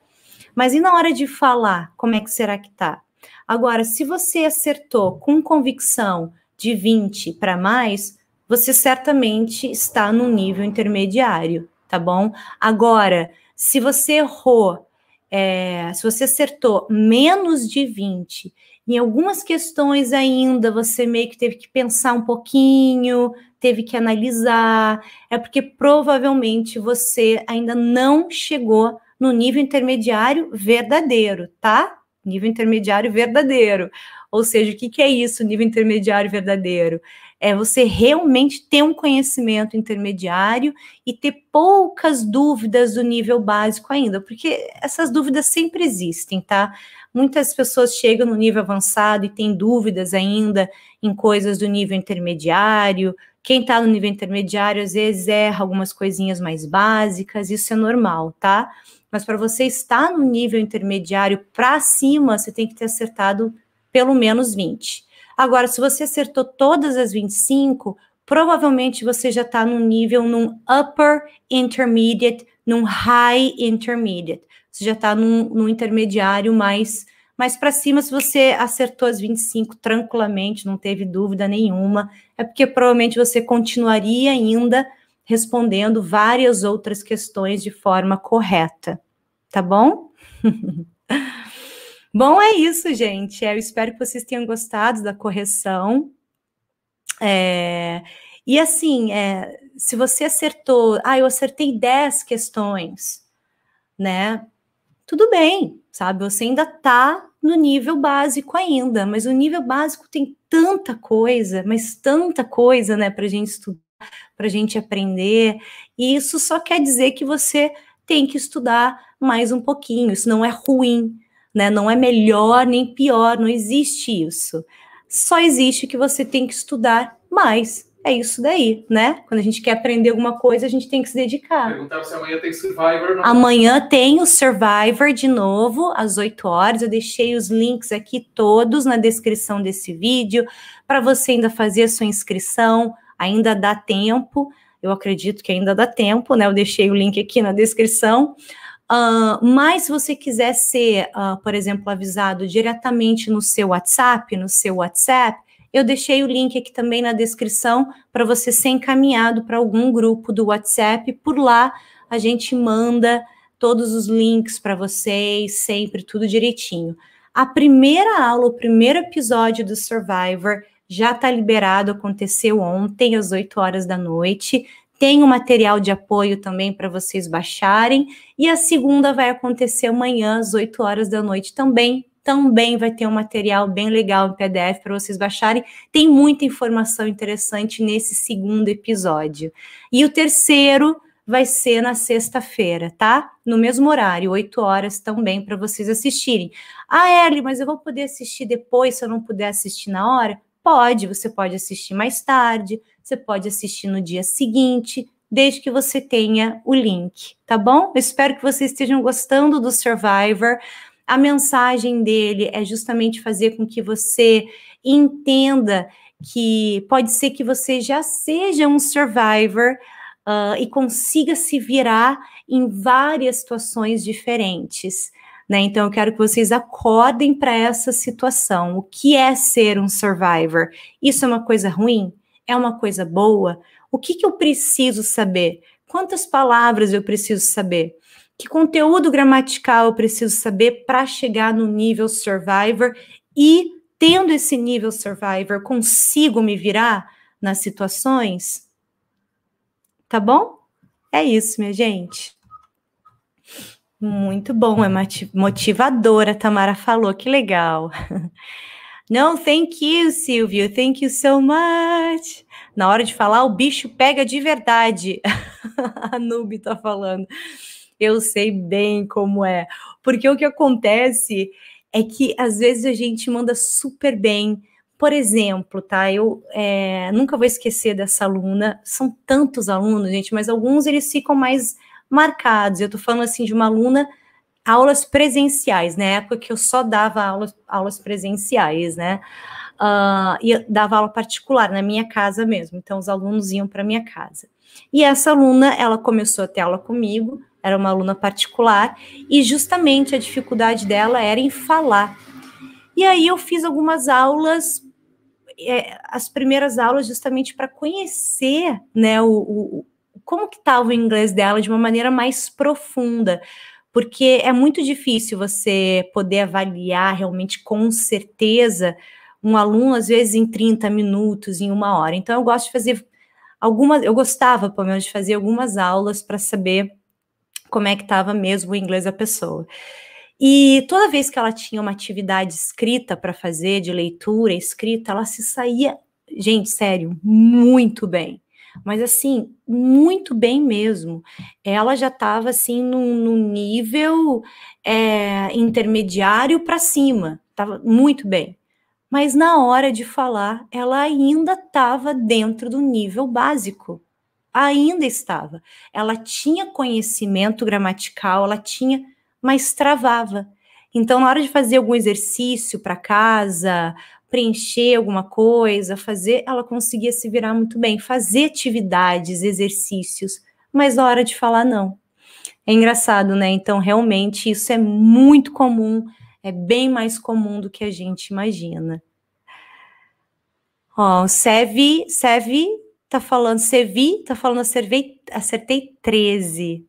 Mas e na hora de falar, como é que será que tá? Agora, se você acertou com convicção de 20 para mais, você certamente está no nível intermediário, tá bom? Agora, se você errou, é, se você acertou menos de 20, em algumas questões ainda você meio que teve que pensar um pouquinho, teve que analisar, é porque provavelmente você ainda não chegou no nível intermediário verdadeiro, tá? Nível intermediário verdadeiro. Ou seja, o que, que é isso, nível intermediário verdadeiro? é você realmente ter um conhecimento intermediário e ter poucas dúvidas do nível básico ainda, porque essas dúvidas sempre existem, tá? Muitas pessoas chegam no nível avançado e têm dúvidas ainda em coisas do nível intermediário. Quem está no nível intermediário às vezes erra algumas coisinhas mais básicas, isso é normal, tá? Mas para você estar no nível intermediário para cima, você tem que ter acertado pelo menos 20. Agora, se você acertou todas as 25, provavelmente você já está num nível, num upper intermediate, num high intermediate. Você já está num, num, intermediário mais, mais para cima. Se você acertou as 25 tranquilamente, não teve dúvida nenhuma, é porque provavelmente você continuaria ainda respondendo várias outras questões de forma correta. Tá bom? Bom, é isso, gente. Eu espero que vocês tenham gostado da correção. É... E assim, é... se você acertou, ah, eu acertei 10 questões, né? Tudo bem, sabe? Você ainda está no nível básico ainda, mas o nível básico tem tanta coisa, mas tanta coisa, né, para gente estudar, para gente aprender. E isso só quer dizer que você tem que estudar mais um pouquinho. Isso não é ruim né? Não é melhor nem pior, não existe isso. Só existe que você tem que estudar mais. É isso daí, né? Quando a gente quer aprender alguma coisa, a gente tem que se dedicar. Perguntar se amanhã tem Survivor. Não. Amanhã tem o Survivor de novo, às 8 horas. Eu deixei os links aqui todos na descrição desse vídeo para você ainda fazer a sua inscrição. Ainda dá tempo. Eu acredito que ainda dá tempo, né? Eu deixei o link aqui na descrição. Uh, mas se você quiser ser, uh, por exemplo, avisado diretamente no seu WhatsApp, no seu WhatsApp, eu deixei o link aqui também na descrição para você ser encaminhado para algum grupo do WhatsApp. Por lá a gente manda todos os links para vocês, sempre tudo direitinho. A primeira aula, o primeiro episódio do Survivor já está liberado, aconteceu ontem às 8 horas da noite. Tem um material de apoio também para vocês baixarem. E a segunda vai acontecer amanhã, às 8 horas da noite também. Também vai ter um material bem legal em PDF para vocês baixarem. Tem muita informação interessante nesse segundo episódio. E o terceiro vai ser na sexta-feira, tá? No mesmo horário, 8 horas também, para vocês assistirem. Ah, Ellie, mas eu vou poder assistir depois se eu não puder assistir na hora? Pode, você pode assistir mais tarde, você pode assistir no dia seguinte, desde que você tenha o link, tá bom? Eu espero que vocês estejam gostando do Survivor. A mensagem dele é justamente fazer com que você entenda que pode ser que você já seja um survivor uh, e consiga se virar em várias situações diferentes. Né? Então, eu quero que vocês acordem para essa situação. O que é ser um survivor? Isso é uma coisa ruim? É uma coisa boa? O que, que eu preciso saber? Quantas palavras eu preciso saber? Que conteúdo gramatical eu preciso saber para chegar no nível survivor e, tendo esse nível survivor, consigo me virar nas situações? Tá bom? É isso, minha gente. Muito bom, é motivadora, a Tamara falou, que legal. Não, thank you, Silvio. Thank you so much. Na hora de falar, o bicho pega de verdade. a Nubi tá falando. Eu sei bem como é. Porque o que acontece é que às vezes a gente manda super bem. Por exemplo, tá? Eu é, nunca vou esquecer dessa aluna. São tantos alunos, gente, mas alguns eles ficam mais marcados. Eu tô falando assim de uma aluna aulas presenciais, na né? época que eu só dava aulas, aulas presenciais, né? Uh, e dava aula particular na minha casa mesmo, então os alunos iam para minha casa. E essa aluna, ela começou a ter aula comigo, era uma aluna particular, e justamente a dificuldade dela era em falar. E aí eu fiz algumas aulas, é, as primeiras aulas justamente para conhecer, né, o, o como que estava o inglês dela de uma maneira mais profunda, porque é muito difícil você poder avaliar realmente com certeza um aluno, às vezes, em 30 minutos, em uma hora. Então, eu gosto de fazer algumas, eu gostava, pelo menos, de fazer algumas aulas para saber como é que estava mesmo o inglês da pessoa. E toda vez que ela tinha uma atividade escrita para fazer, de leitura, escrita, ela se saía, gente, sério, muito bem mas assim, muito bem mesmo. Ela já estava assim no nível é, intermediário para cima, estava muito bem. Mas na hora de falar, ela ainda estava dentro do nível básico. Ainda estava. Ela tinha conhecimento gramatical, ela tinha, mas travava. Então, na hora de fazer algum exercício para casa, preencher alguma coisa, fazer, ela conseguia se virar muito bem, fazer atividades, exercícios, mas na hora de falar, não. É engraçado, né? Então, realmente, isso é muito comum, é bem mais comum do que a gente imagina. Ó, o Sevi, Sevi tá falando, Sevi tá falando, acertei, acertei 13.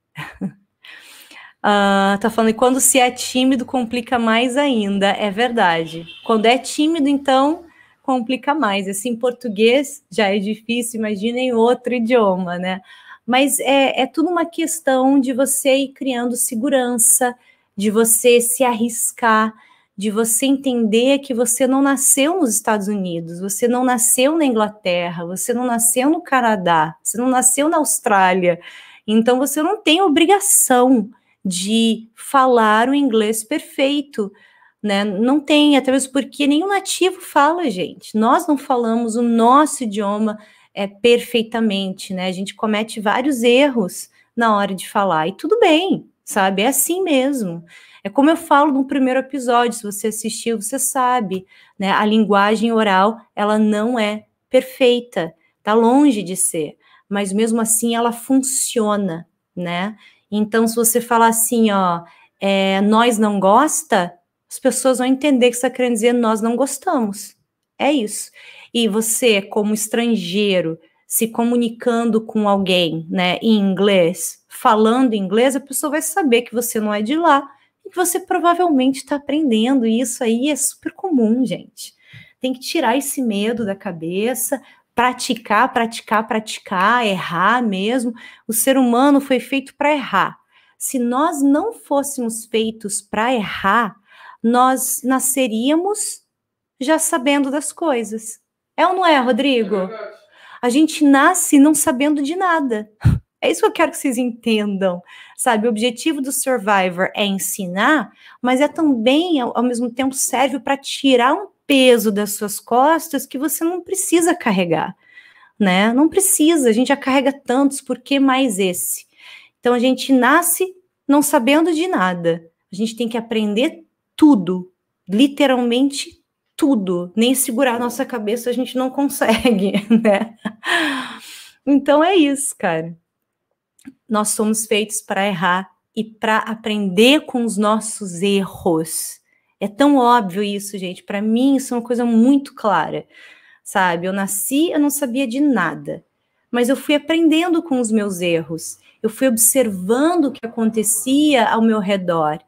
Uh, tá falando, e quando se é tímido, complica mais ainda. É verdade. Quando é tímido, então, complica mais. Assim, português já é difícil, imaginem outro idioma, né? Mas é, é tudo uma questão de você ir criando segurança, de você se arriscar, de você entender que você não nasceu nos Estados Unidos, você não nasceu na Inglaterra, você não nasceu no Canadá, você não nasceu na Austrália. Então, você não tem obrigação de falar o inglês perfeito. Né? Não tem, até mesmo porque nenhum nativo fala, gente. Nós não falamos o nosso idioma é, perfeitamente, né? A gente comete vários erros na hora de falar, e tudo bem, sabe? É assim mesmo. É como eu falo no primeiro episódio, se você assistiu, você sabe, né? A linguagem oral, ela não é perfeita, tá longe de ser, mas mesmo assim ela funciona, né? Então, se você falar assim, ó, é, nós não gosta, as pessoas vão entender que você está querendo dizer nós não gostamos. É isso. E você, como estrangeiro, se comunicando com alguém, né, em inglês, falando inglês, a pessoa vai saber que você não é de lá e que você provavelmente está aprendendo. E isso aí é super comum, gente. Tem que tirar esse medo da cabeça, praticar, praticar, praticar, errar mesmo. O ser humano foi feito para errar. Se nós não fôssemos feitos para errar, nós nasceríamos já sabendo das coisas. É ou não é, Rodrigo? É a gente nasce não sabendo de nada. É isso que eu quero que vocês entendam, sabe? O objetivo do Survivor é ensinar, mas é também, ao mesmo tempo, serve para tirar um peso das suas costas que você não precisa carregar, né? Não precisa, a gente já carrega tantos, por que mais esse? Então a gente nasce não sabendo de nada. A gente tem que aprender tudo, literalmente tudo. Nem segurar a nossa cabeça a gente não consegue, né? Então é isso, cara. Nós somos feitos para errar e para aprender com os nossos erros. É tão óbvio isso, gente. Para mim, isso é uma coisa muito clara, sabe? Eu nasci, eu não sabia de nada, mas eu fui aprendendo com os meus erros. Eu fui observando o que acontecia ao meu redor.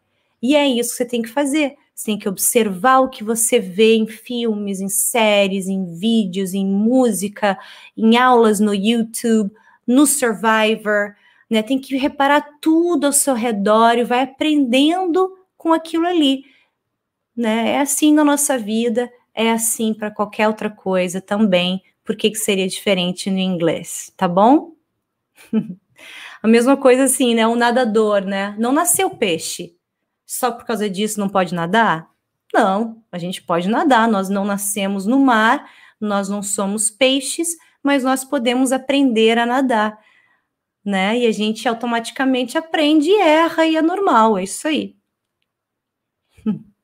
E é isso que você tem que fazer. Você tem que observar o que você vê em filmes, em séries, em vídeos, em música, em aulas no YouTube, no Survivor. Né? Tem que reparar tudo ao seu redor e vai aprendendo com aquilo ali né? É assim na nossa vida, é assim para qualquer outra coisa também. Por que, que seria diferente no inglês, tá bom? A mesma coisa assim, né? Um nadador, né? Não nasceu peixe. Só por causa disso não pode nadar? Não, a gente pode nadar, nós não nascemos no mar, nós não somos peixes, mas nós podemos aprender a nadar, né? E a gente automaticamente aprende e erra, e é normal, é isso aí.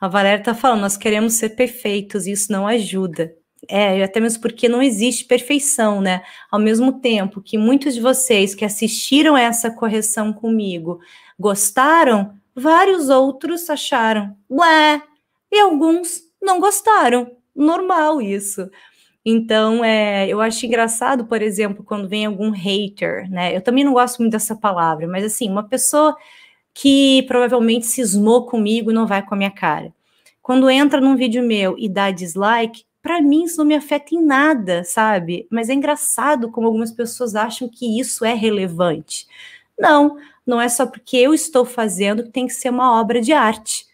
A Valéria está falando, nós queremos ser perfeitos, e isso não ajuda. É, até mesmo porque não existe perfeição, né? Ao mesmo tempo que muitos de vocês que assistiram essa correção comigo gostaram, vários outros acharam, ué, e alguns não gostaram. Normal isso. Então, é, eu acho engraçado, por exemplo, quando vem algum hater, né? Eu também não gosto muito dessa palavra, mas assim, uma pessoa que provavelmente cismou comigo e não vai com a minha cara. Quando entra num vídeo meu e dá dislike, para mim isso não me afeta em nada, sabe? Mas é engraçado como algumas pessoas acham que isso é relevante. Não, não é só porque eu estou fazendo que tem que ser uma obra de arte.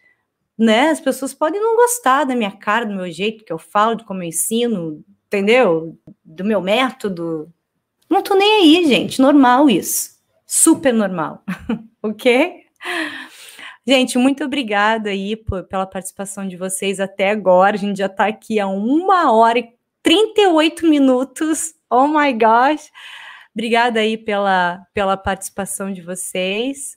Né? As pessoas podem não gostar da minha cara, do meu jeito que eu falo, de como eu ensino, entendeu? Do meu método. Não tô nem aí, gente. Normal isso. Super normal. ok? Gente, muito obrigada aí por, pela participação de vocês até agora. A gente já está aqui há uma hora e 38 minutos. Oh my gosh! Obrigada aí pela, pela participação de vocês.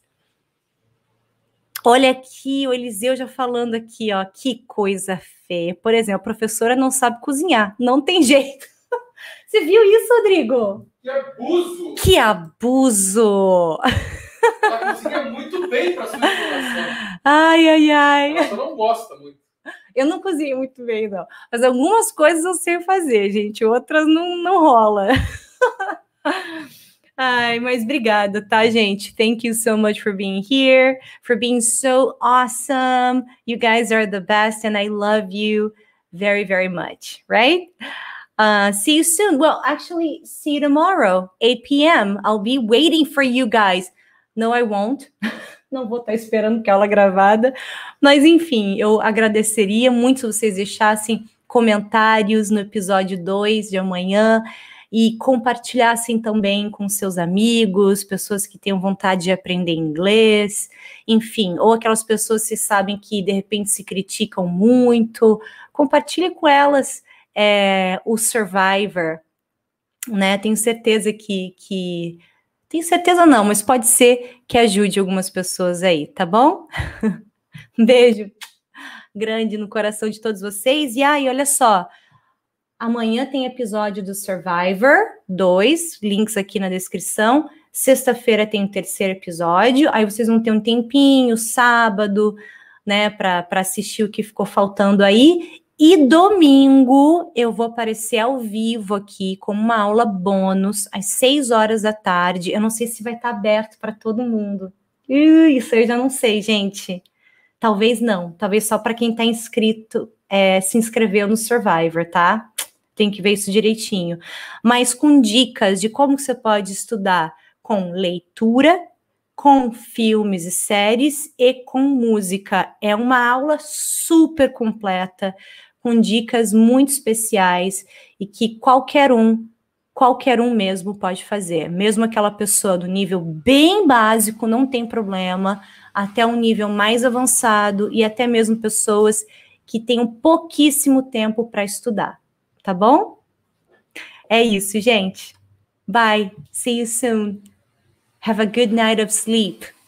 Olha aqui, o Eliseu já falando aqui, ó, que coisa feia. Por exemplo, a professora não sabe cozinhar, não tem jeito. Você viu isso, Rodrigo? Que abuso! Que abuso! Ela cozinha muito bem para sua geração. Ai, ai, ai. Ela só não gosta muito. Eu não cozinho muito bem, não. Mas algumas coisas eu sei fazer, gente. Outras não, não rola. Ai, mas obrigada, tá, gente? Thank you so much for being here, for being so awesome. You guys are the best, and I love you very, very much, right? Uh, see you soon. Well, actually, see you tomorrow, 8 p.m. I'll be waiting for you guys. No I Won't. Não vou estar tá esperando aquela aula gravada. Mas, enfim, eu agradeceria muito se vocês deixassem comentários no episódio 2 de amanhã e compartilhassem também com seus amigos, pessoas que tenham vontade de aprender inglês, enfim, ou aquelas pessoas que sabem que de repente se criticam muito, compartilhe com elas é, o Survivor, né? Tenho certeza que, que tenho certeza não, mas pode ser que ajude algumas pessoas aí, tá bom? um beijo grande no coração de todos vocês. E aí, olha só, amanhã tem episódio do Survivor 2, links aqui na descrição. Sexta-feira tem o terceiro episódio. Aí vocês vão ter um tempinho, sábado, né, para assistir o que ficou faltando aí. E domingo eu vou aparecer ao vivo aqui com uma aula bônus às 6 horas da tarde. Eu não sei se vai estar aberto para todo mundo. Isso eu já não sei, gente. Talvez não, talvez só para quem está inscrito, é, se inscreveu no Survivor, tá? Tem que ver isso direitinho. Mas com dicas de como você pode estudar com leitura, com filmes e séries e com música. É uma aula super completa com dicas muito especiais e que qualquer um, qualquer um mesmo pode fazer. Mesmo aquela pessoa do nível bem básico, não tem problema, até um nível mais avançado e até mesmo pessoas que um pouquíssimo tempo para estudar, tá bom? É isso, gente. Bye. See you soon. Have a good night of sleep.